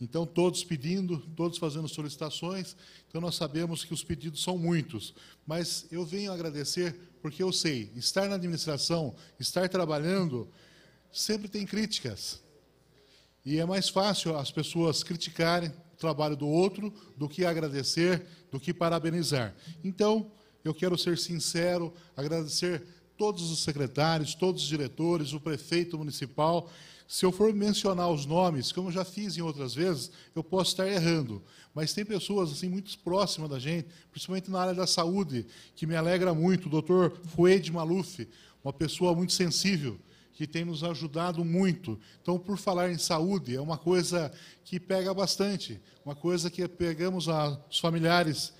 Então, todos pedindo, todos fazendo solicitações, então nós sabemos que os pedidos são muitos. Mas eu venho agradecer porque eu sei, estar na administração, estar trabalhando, sempre tem críticas. E é mais fácil as pessoas criticarem o trabalho do outro do que agradecer, do que parabenizar. Então, eu quero ser sincero, agradecer todos os secretários, todos os diretores, o prefeito municipal. Se eu for mencionar os nomes, como eu já fiz em outras vezes, eu posso estar errando. Mas tem pessoas assim muito próximas da gente, principalmente na área da saúde, que me alegra muito. O doutor Fued Maluf, uma pessoa muito sensível, que tem nos ajudado muito. Então, por falar em saúde, é uma coisa que pega bastante, uma coisa que pegamos os familiares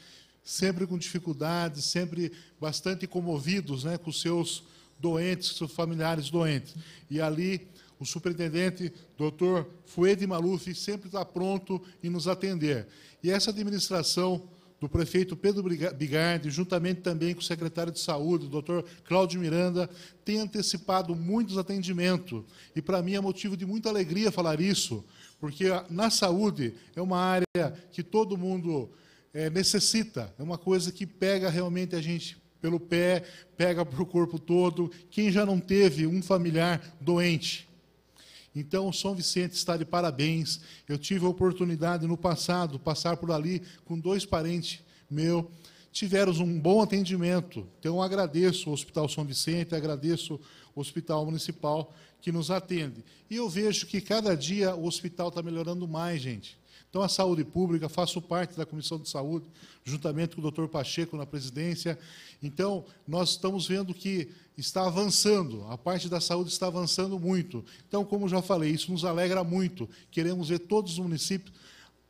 sempre com dificuldades, sempre bastante comovidos né, com seus doentes, seus familiares doentes. E ali o superintendente, doutor Fuede Maluf, sempre está pronto em nos atender. E essa administração do prefeito Pedro Bigardi, juntamente também com o secretário de saúde, doutor Cláudio Miranda, tem antecipado muitos atendimentos. E para mim é motivo de muita alegria falar isso, porque na saúde é uma área que todo mundo é, necessita, é uma coisa que pega realmente a gente pelo pé, pega para o corpo todo. Quem já não teve um familiar doente? Então, São Vicente está de parabéns. Eu tive a oportunidade no passado passar por ali com dois parentes meu. Tiveram um bom atendimento. Então, agradeço ao Hospital São Vicente, agradeço ao Hospital Municipal que nos atende. E eu vejo que cada dia o hospital está melhorando mais, gente. Então, a saúde pública, faço parte da Comissão de Saúde, juntamente com o doutor Pacheco na presidência. Então, nós estamos vendo que está avançando, a parte da saúde está avançando muito. Então, como já falei, isso nos alegra muito. Queremos ver todos os municípios,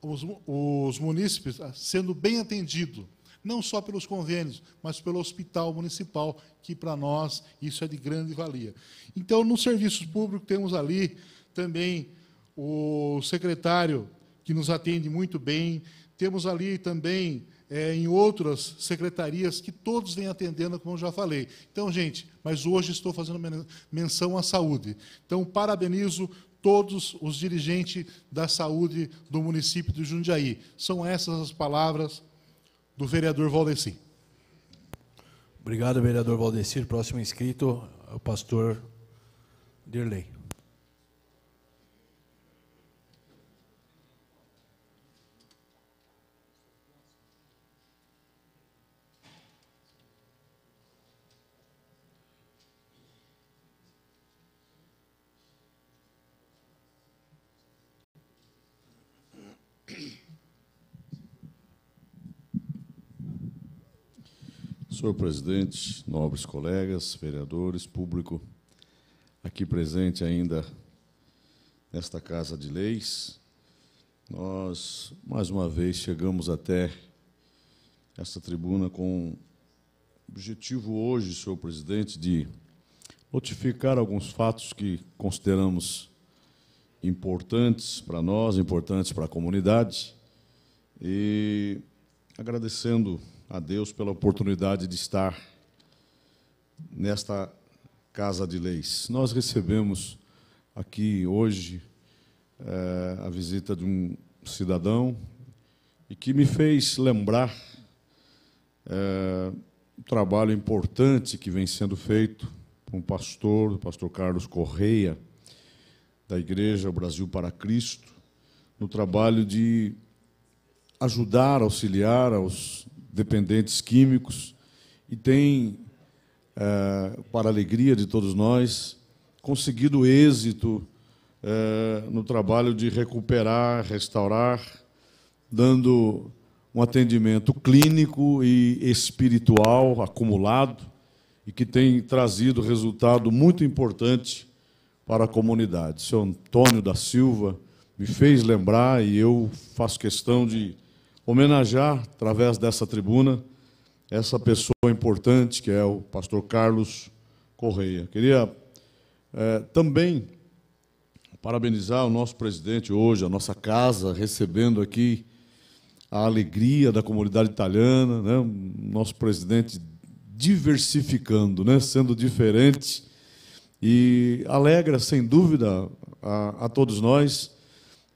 os, os munícipes ah, sendo bem atendidos não só pelos convênios, mas pelo hospital municipal, que para nós isso é de grande valia. Então, nos serviços públicos, temos ali também o secretário que nos atende muito bem. Temos ali também é, em outras secretarias que todos vêm atendendo, como eu já falei. Então, gente, mas hoje estou fazendo menção à saúde. Então, parabenizo todos os dirigentes da saúde do município de Jundiaí. São essas as palavras do vereador Valdeci. Obrigado, vereador Valdecir. Próximo inscrito, o pastor Dirley. Senhor presidente, nobres colegas, vereadores, público, aqui presente ainda nesta Casa de Leis, nós, mais uma vez, chegamos até esta tribuna com o objetivo hoje, senhor presidente, de notificar alguns fatos que consideramos importantes para nós, importantes para a comunidade, e agradecendo a Deus pela oportunidade de estar nesta Casa de Leis. Nós recebemos aqui hoje é, a visita de um cidadão e que me fez lembrar é, um trabalho importante que vem sendo feito por um pastor, o pastor Carlos Correia, da Igreja Brasil para Cristo, no trabalho de ajudar, auxiliar aos dependentes químicos, e tem, é, para alegria de todos nós, conseguido êxito é, no trabalho de recuperar, restaurar, dando um atendimento clínico e espiritual acumulado e que tem trazido resultado muito importante para a comunidade. Seu Antônio da Silva me fez lembrar e eu faço questão de homenagear, através dessa tribuna, essa pessoa importante que é o pastor Carlos Correia. Queria é, também parabenizar o nosso presidente hoje, a nossa casa, recebendo aqui a alegria da comunidade italiana, né? nosso presidente diversificando, né? sendo diferente e alegra, sem dúvida, a, a todos nós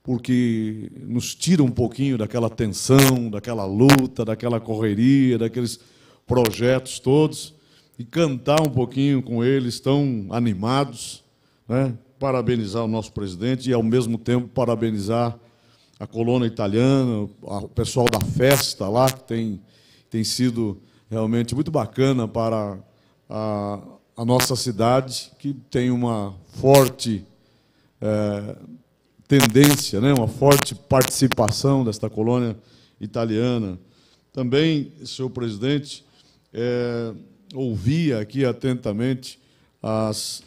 porque nos tira um pouquinho daquela tensão, daquela luta, daquela correria, daqueles projetos todos, e cantar um pouquinho com eles, tão animados, né? parabenizar o nosso presidente e, ao mesmo tempo, parabenizar a colônia italiana, o pessoal da festa lá, que tem, tem sido realmente muito bacana para a, a nossa cidade, que tem uma forte é, tendência, né, uma forte participação desta colônia italiana. Também, senhor presidente, é, ouvia aqui atentamente as,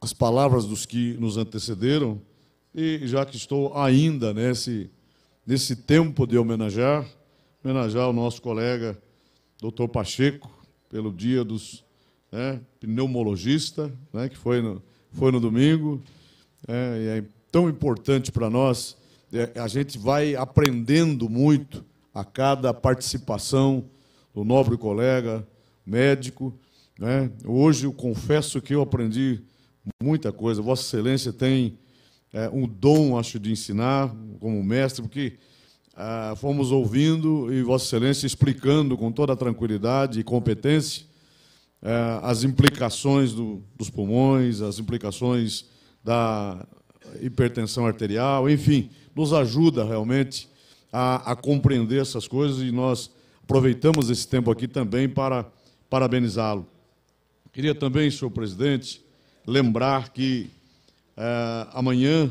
as palavras dos que nos antecederam, e já que estou ainda nesse, nesse tempo de homenagear, homenagear o nosso colega doutor Pacheco, pelo dia dos né, pneumologista, né, que foi no, foi no domingo, é, e é tão importante para nós. É, a gente vai aprendendo muito a cada participação do nobre colega médico. Né? Hoje eu confesso que eu aprendi muita coisa. Vossa Excelência tem é, um dom, acho, de ensinar como mestre, porque ah, fomos ouvindo e Vossa Excelência explicando com toda tranquilidade e competência ah, as implicações do, dos pulmões, as implicações da hipertensão arterial, enfim, nos ajuda realmente a, a compreender essas coisas e nós aproveitamos esse tempo aqui também para parabenizá-lo. Queria também, senhor presidente, lembrar que é, amanhã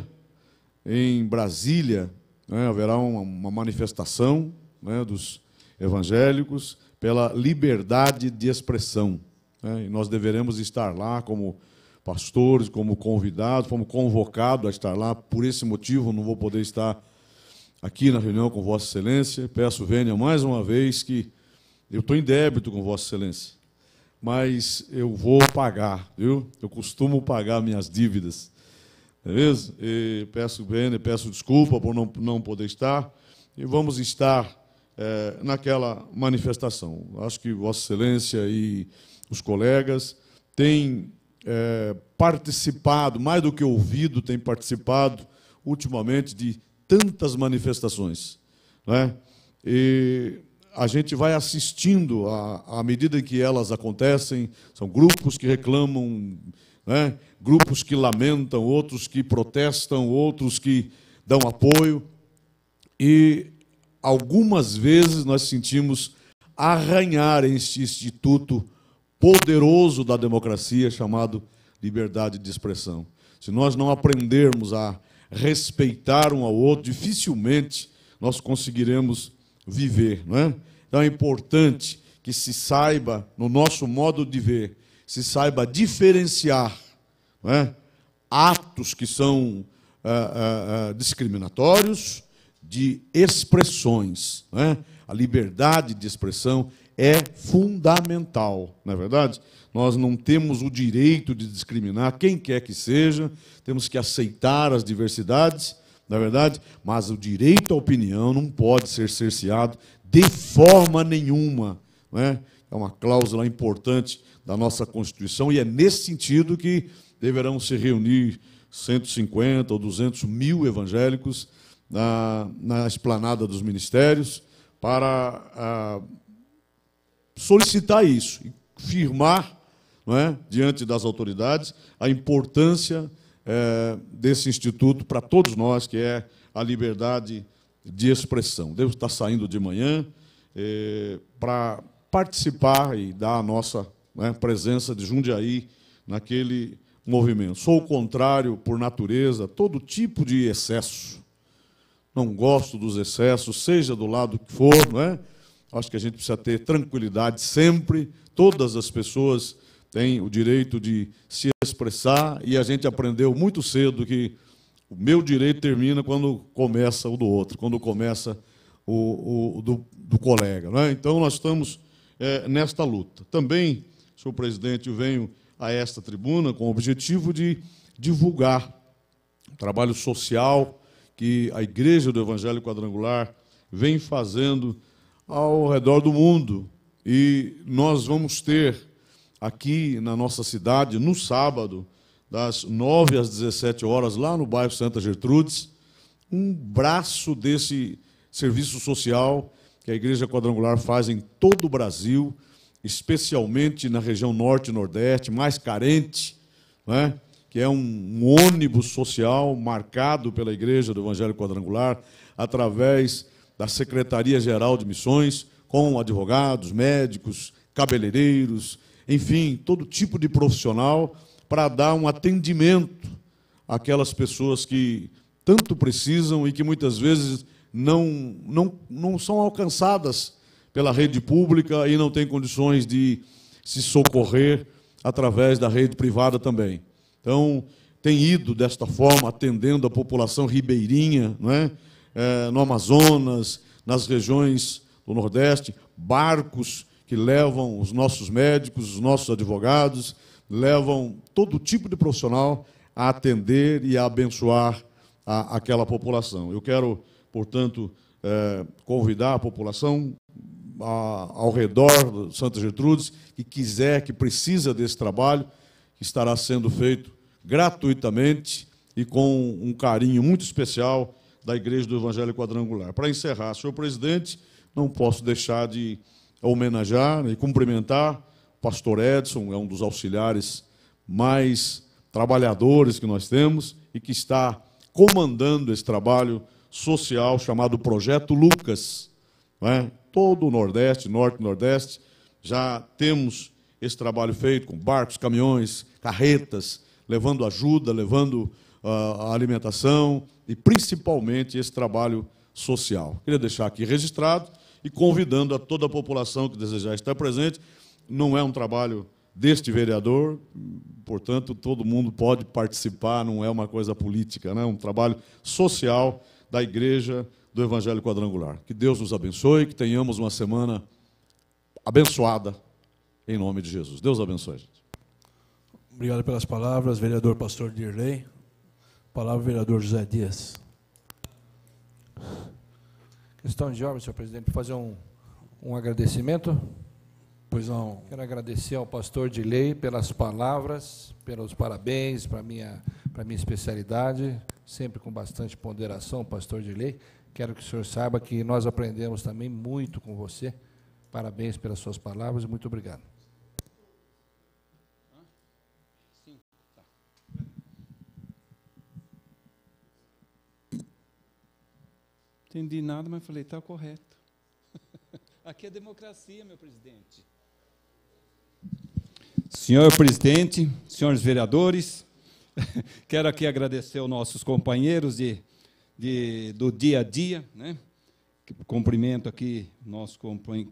em Brasília né, haverá uma, uma manifestação né, dos evangélicos pela liberdade de expressão. Né, e nós deveremos estar lá como pastores, como convidados, fomos convocados a estar lá. Por esse motivo, não vou poder estar aqui na reunião com Vossa Excelência. Peço vênia mais uma vez que eu estou em débito com Vossa Excelência, mas eu vou pagar, viu? Eu costumo pagar minhas dívidas. Beleza? É peço vênia, peço desculpa por não, não poder estar. E vamos estar é, naquela manifestação. Acho que Vossa Excelência e os colegas têm é, participado, mais do que ouvido, tem participado ultimamente de tantas manifestações. Né? E a gente vai assistindo à, à medida que elas acontecem, são grupos que reclamam, né? grupos que lamentam, outros que protestam, outros que dão apoio. E algumas vezes nós sentimos arranhar este instituto poderoso da democracia chamado liberdade de expressão. Se nós não aprendermos a respeitar um ao outro, dificilmente nós conseguiremos viver. Não é? Então é importante que se saiba, no nosso modo de ver, se saiba diferenciar é? atos que são ah, ah, discriminatórios de expressões. É? A liberdade de expressão é fundamental, não é verdade? Nós não temos o direito de discriminar quem quer que seja, temos que aceitar as diversidades, não é verdade? Mas o direito à opinião não pode ser cerceado de forma nenhuma, não é? É uma cláusula importante da nossa Constituição e é nesse sentido que deverão se reunir 150 ou 200 mil evangélicos na, na esplanada dos ministérios para ah, solicitar isso e firmar é, diante das autoridades a importância é, desse instituto para todos nós, que é a liberdade de expressão. Devo estar saindo de manhã é, para participar e dar a nossa né, presença de Jundiaí naquele movimento. Sou o contrário, por natureza, todo tipo de excesso. Não gosto dos excessos, seja do lado que for, não é? Acho que a gente precisa ter tranquilidade sempre. Todas as pessoas têm o direito de se expressar e a gente aprendeu muito cedo que o meu direito termina quando começa o do outro, quando começa o, o do, do, colega. É? Então, nós estamos é, nesta luta. Também, senhor presidente, eu venho a esta tribuna com o objetivo de divulgar o trabalho social que a Igreja do Evangelho Quadrangular vem fazendo ao redor do mundo. E nós vamos ter aqui na nossa cidade, no sábado, das 9 às 17 horas, lá no bairro Santa Gertrudes, um braço desse serviço social que a Igreja Quadrangular faz em todo o Brasil, especialmente na região norte e nordeste, mais carente, né? que é um, um ônibus social marcado pela Igreja do Evangelho Quadrangular, através da Secretaria-Geral de Missões, com advogados, médicos, cabeleireiros, enfim, todo tipo de profissional, para dar um atendimento àquelas pessoas que tanto precisam e que muitas vezes não, não, não são alcançadas pela rede pública e não têm condições de se socorrer através da rede privada também. Então, tem ido desta forma, atendendo a população ribeirinha, não é? Eh, no Amazonas, nas regiões do Nordeste, barcos que levam os nossos médicos, os nossos advogados, levam todo tipo de profissional a atender e a abençoar a, aquela população. Eu quero, portanto, eh, convidar a população a, ao redor de Santa Gertrudes, que quiser, que precisa desse trabalho, que estará sendo feito gratuitamente e com um carinho muito especial da Igreja do Evangelho Quadrangular. Para encerrar, senhor presidente, não posso deixar de homenagear e cumprimentar o pastor Edson, é um dos auxiliares mais trabalhadores que nós temos e que está comandando esse trabalho social chamado Projeto Lucas. É? Todo o Nordeste, Norte e Nordeste, já temos esse trabalho feito com barcos, caminhões, carretas, levando ajuda, levando a alimentação e principalmente esse trabalho social. Queria deixar aqui registrado e convidando a toda a população que desejar estar presente. Não é um trabalho deste vereador, portanto, todo mundo pode participar, não é uma coisa política, né? é um trabalho social da igreja do Evangelho Quadrangular. Que Deus nos abençoe, que tenhamos uma semana abençoada, em nome de Jesus. Deus abençoe, Obrigado pelas palavras, vereador pastor Dirley. Palavra vereador José Dias. Questão de ordem, senhor presidente, para fazer um, um agradecimento. Pois não. Quero agradecer ao pastor de lei pelas palavras, pelos parabéns para a minha, para minha especialidade, sempre com bastante ponderação, pastor de lei. Quero que o senhor saiba que nós aprendemos também muito com você. Parabéns pelas suas palavras e muito obrigado. entendi nada, mas falei, está correto. Aqui é democracia, meu presidente. Senhor presidente, senhores vereadores, quero aqui agradecer aos nossos companheiros de, de, do dia a dia, né? Cumprimento aqui nosso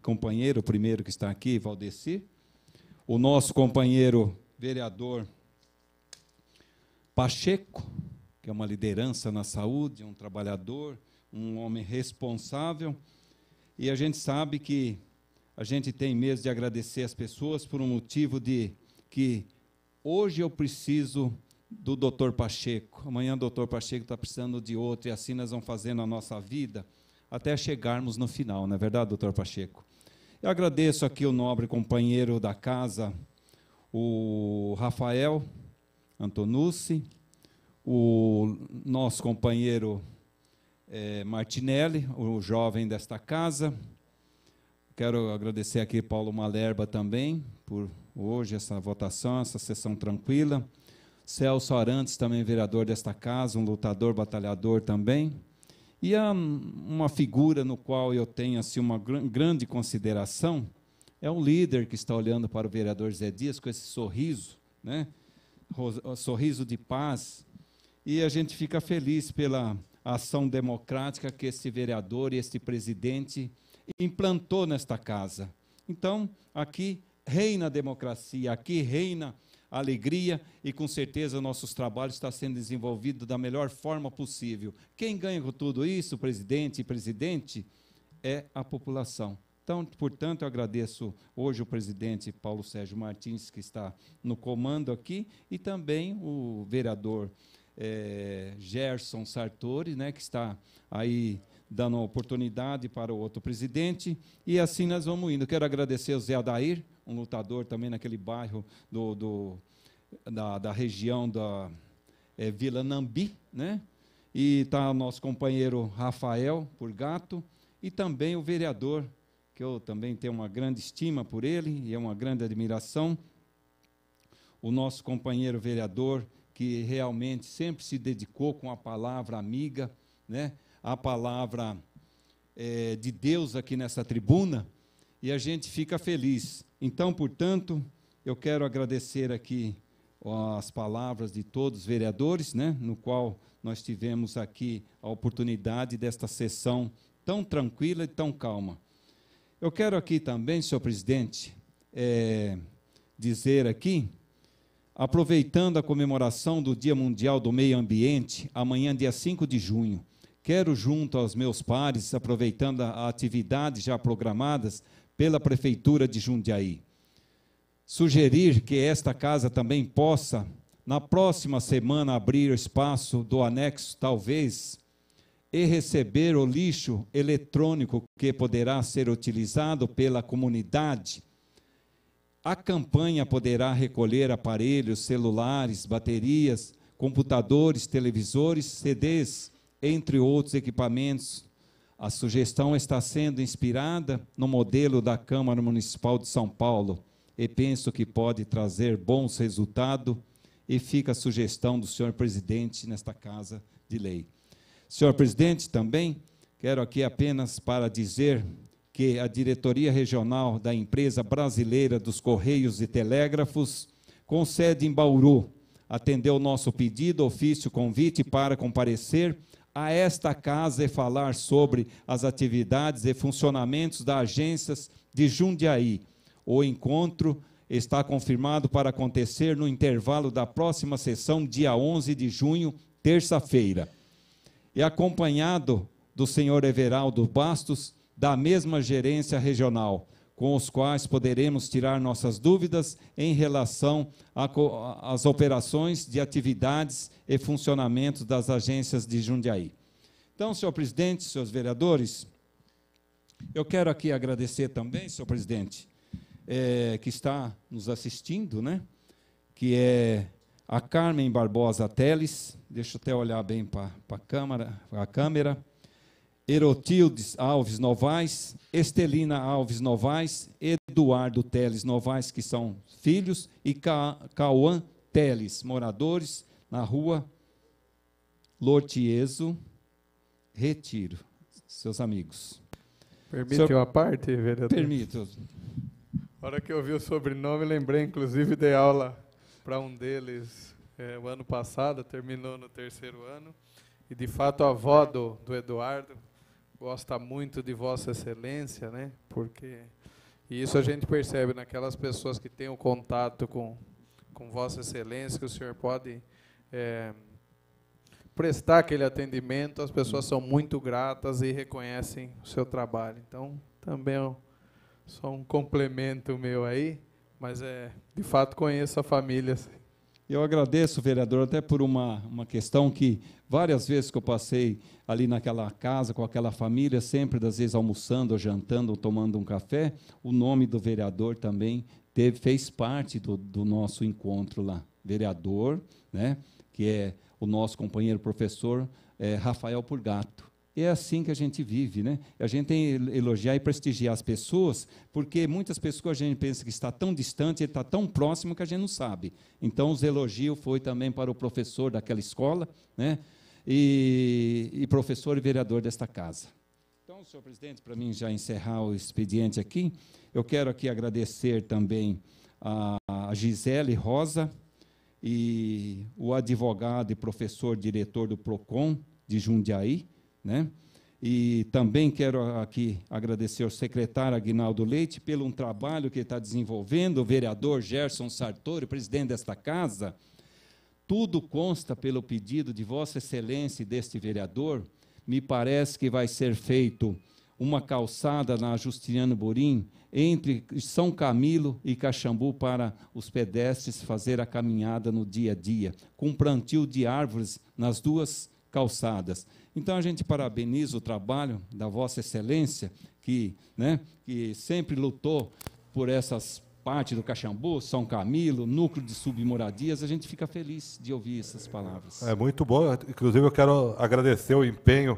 companheiro, o primeiro que está aqui, Valdeci, o nosso companheiro vereador Pacheco, que é uma liderança na saúde, é um trabalhador, um homem responsável. E a gente sabe que a gente tem mesmo de agradecer as pessoas por um motivo de que hoje eu preciso do doutor Pacheco, amanhã o doutor Pacheco está precisando de outro, e assim nós vamos fazendo a nossa vida até chegarmos no final, não é verdade, doutor Pacheco? Eu agradeço aqui o nobre companheiro da casa, o Rafael Antonucci, o nosso companheiro é, Martinelli, o jovem desta casa. Quero agradecer aqui Paulo Malerba também por hoje essa votação, essa sessão tranquila. Celso Arantes, também vereador desta casa, um lutador, batalhador também. E a, uma figura no qual eu tenho assim, uma gr grande consideração é o líder que está olhando para o vereador Zé Dias com esse sorriso, né? sorriso de paz. E a gente fica feliz pela a ação democrática que este vereador e este presidente implantou nesta casa. Então, aqui reina a democracia, aqui reina a alegria e com certeza nossos trabalhos está sendo desenvolvido da melhor forma possível. Quem ganha com tudo isso, presidente e presidente, é a população. Então, portanto, eu agradeço hoje o presidente Paulo Sérgio Martins, que está no comando aqui, e também o vereador é, Gerson Sartori, né, que está aí dando oportunidade para o outro presidente. E assim nós vamos indo. Quero agradecer ao Zé Adair, um lutador também naquele bairro do, do da, da, região da é, Vila Nambi, né? E está o nosso companheiro Rafael Purgato e também o vereador, que eu também tenho uma grande estima por ele e é uma grande admiração, o nosso companheiro vereador que realmente sempre se dedicou com a palavra amiga, né? a palavra é, de Deus aqui nessa tribuna, e a gente fica feliz. Então, portanto, eu quero agradecer aqui as palavras de todos os vereadores, né? no qual nós tivemos aqui a oportunidade desta sessão tão tranquila e tão calma. Eu quero aqui também, senhor presidente, é, dizer aqui Aproveitando a comemoração do Dia Mundial do Meio Ambiente, amanhã, dia 5 de junho, quero, junto aos meus pares, aproveitando as atividades já programadas pela Prefeitura de Jundiaí, sugerir que esta casa também possa, na próxima semana, abrir o espaço do anexo, talvez, e receber o lixo eletrônico que poderá ser utilizado pela comunidade a campanha poderá recolher aparelhos, celulares, baterias, computadores, televisores, CDs, entre outros equipamentos. A sugestão está sendo inspirada no modelo da Câmara Municipal de São Paulo e penso que pode trazer bons resultados e fica a sugestão do senhor presidente nesta casa de lei. Senhor presidente, também quero aqui apenas para dizer que a diretoria regional da empresa brasileira dos Correios e Telégrafos, com sede em Bauru, atendeu nosso pedido, ofício, convite para comparecer a esta casa e falar sobre as atividades e funcionamentos das agências de Jundiaí. O encontro está confirmado para acontecer no intervalo da próxima sessão, dia 11 de junho, terça-feira. E acompanhado do senhor Everaldo Bastos, da mesma gerência regional, com os quais poderemos tirar nossas dúvidas em relação às operações de atividades e funcionamento das agências de Jundiaí. Então, senhor presidente, senhores vereadores, eu quero aqui agradecer também, senhor presidente, é, que está nos assistindo, né? que é a Carmen Barbosa Teles, deixa eu até olhar bem para a câmera, a câmera, Erotildes Alves Novaes, Estelina Alves Novaes, Eduardo Teles Novaes, que são filhos, e Ca Cauã Teles, moradores na rua Lortieso, Retiro. Seus amigos. Permite Senhor... uma parte, vereador? Permito. A hora que eu vi o sobrenome, lembrei, inclusive, de aula para um deles é, o ano passado, terminou no terceiro ano. E, de fato, a avó do, do Eduardo, gosta muito de Vossa Excelência, né? Porque e isso a gente percebe naquelas pessoas que têm o contato com, com Vossa Excelência, que o senhor pode é, prestar aquele atendimento, as pessoas são muito gratas e reconhecem o seu trabalho. Então, também é só um complemento meu aí, mas é de fato conheço a família. Assim. Eu agradeço, vereador, até por uma, uma questão que várias vezes que eu passei ali naquela casa, com aquela família, sempre, das vezes, almoçando, ou jantando, ou tomando um café, o nome do vereador também teve, fez parte do, do nosso encontro lá. Vereador, né, que é o nosso companheiro professor é, Rafael Purgato é assim que a gente vive, né? A gente tem que elogiar e prestigiar as pessoas, porque muitas pessoas a gente pensa que está tão distante, está tão próximo que a gente não sabe. Então, os elogios foi também para o professor daquela escola, né? E, e professor e vereador desta casa. Então, senhor presidente, para mim já encerrar o expediente aqui, eu quero aqui agradecer também a Gisele Rosa e o advogado e professor diretor do Procon de Jundiaí né? E também quero aqui agradecer ao secretário Aguinaldo Leite pelo um trabalho que ele está desenvolvendo, o vereador Gerson Sartori, presidente desta casa. Tudo consta pelo pedido de Vossa Excelência e deste vereador. Me parece que vai ser feito uma calçada na Justiniano Burim entre São Camilo e Caxambu, para os pedestres fazer a caminhada no dia a dia, com plantio de árvores nas duas calçadas. Então a gente parabeniza o trabalho da Vossa Excelência, que, né, que sempre lutou por essas partes do Caxambu, São Camilo, núcleo de submoradias. A gente fica feliz de ouvir essas palavras. É muito bom. Inclusive, eu quero agradecer o empenho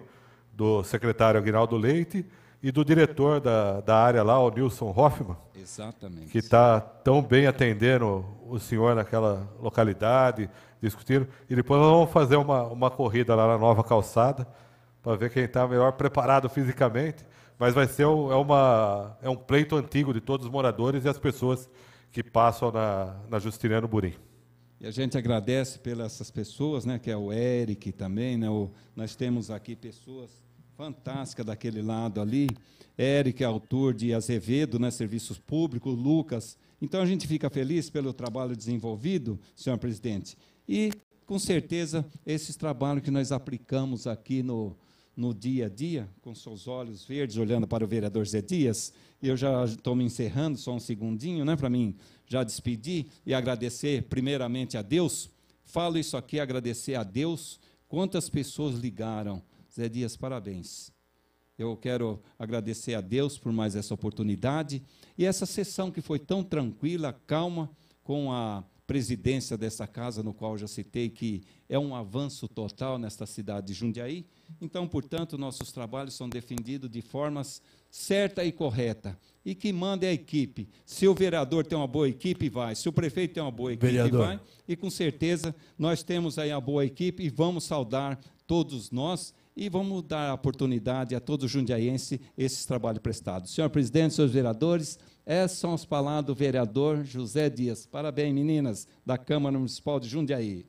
do secretário Aguinaldo Leite e do diretor da, da área lá, o Nilson Hoffman. Exatamente. Que está tão bem atendendo o senhor naquela localidade, discutiram. E depois nós vamos fazer uma, uma corrida lá na nova calçada, para ver quem está melhor preparado fisicamente. Mas vai ser um, é, uma, é um pleito antigo de todos os moradores e as pessoas que passam na, na Justiniano Burim. E a gente agradece pelas pessoas, né, que é o Eric também. Né, o, nós temos aqui pessoas fantástica daquele lado ali. Eric autor de Azevedo, né, Serviços Públicos, Lucas. Então a gente fica feliz pelo trabalho desenvolvido, senhor presidente. E com certeza esses trabalhos que nós aplicamos aqui no, no dia a dia, com seus olhos verdes olhando para o vereador Zé Dias, eu já estou me encerrando, só um segundinho, né, para mim já despedir e agradecer primeiramente a Deus. Falo isso aqui, agradecer a Deus. Quantas pessoas ligaram Zé Dias, parabéns. Eu quero agradecer a Deus por mais essa oportunidade e essa sessão que foi tão tranquila, calma, com a presidência dessa casa, no qual já citei que é um avanço total nesta cidade de Jundiaí. Então, portanto, nossos trabalhos são defendidos de formas certa e correta. E que manda é a equipe. Se o vereador tem uma boa equipe, vai. Se o prefeito tem uma boa equipe, vereador. vai. E com certeza nós temos aí a boa equipe e vamos saudar todos nós e vamos dar a oportunidade a todos os jundiaenses esse trabalho prestado. Senhor presidente, senhores vereadores, essas são as palavras do vereador José Dias. Parabéns, meninas, da Câmara Municipal de Jundiaí.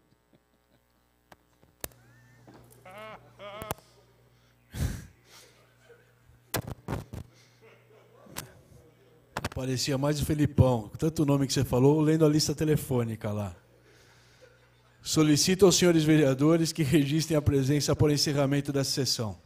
Parecia mais o Felipão, tanto o nome que você falou, lendo a lista telefônica lá. Solicito aos senhores vereadores que registrem a presença por encerramento da sessão.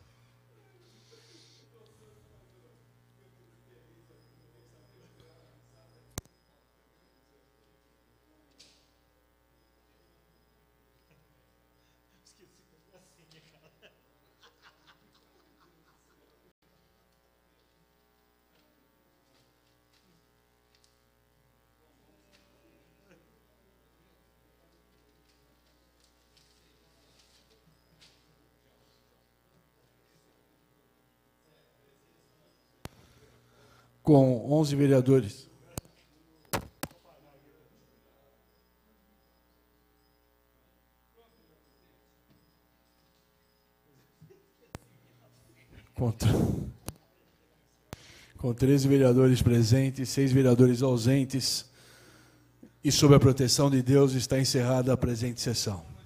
com 11 vereadores. Contra... Com 13 vereadores presentes, 6 vereadores ausentes, e sob a proteção de Deus está encerrada a presente sessão.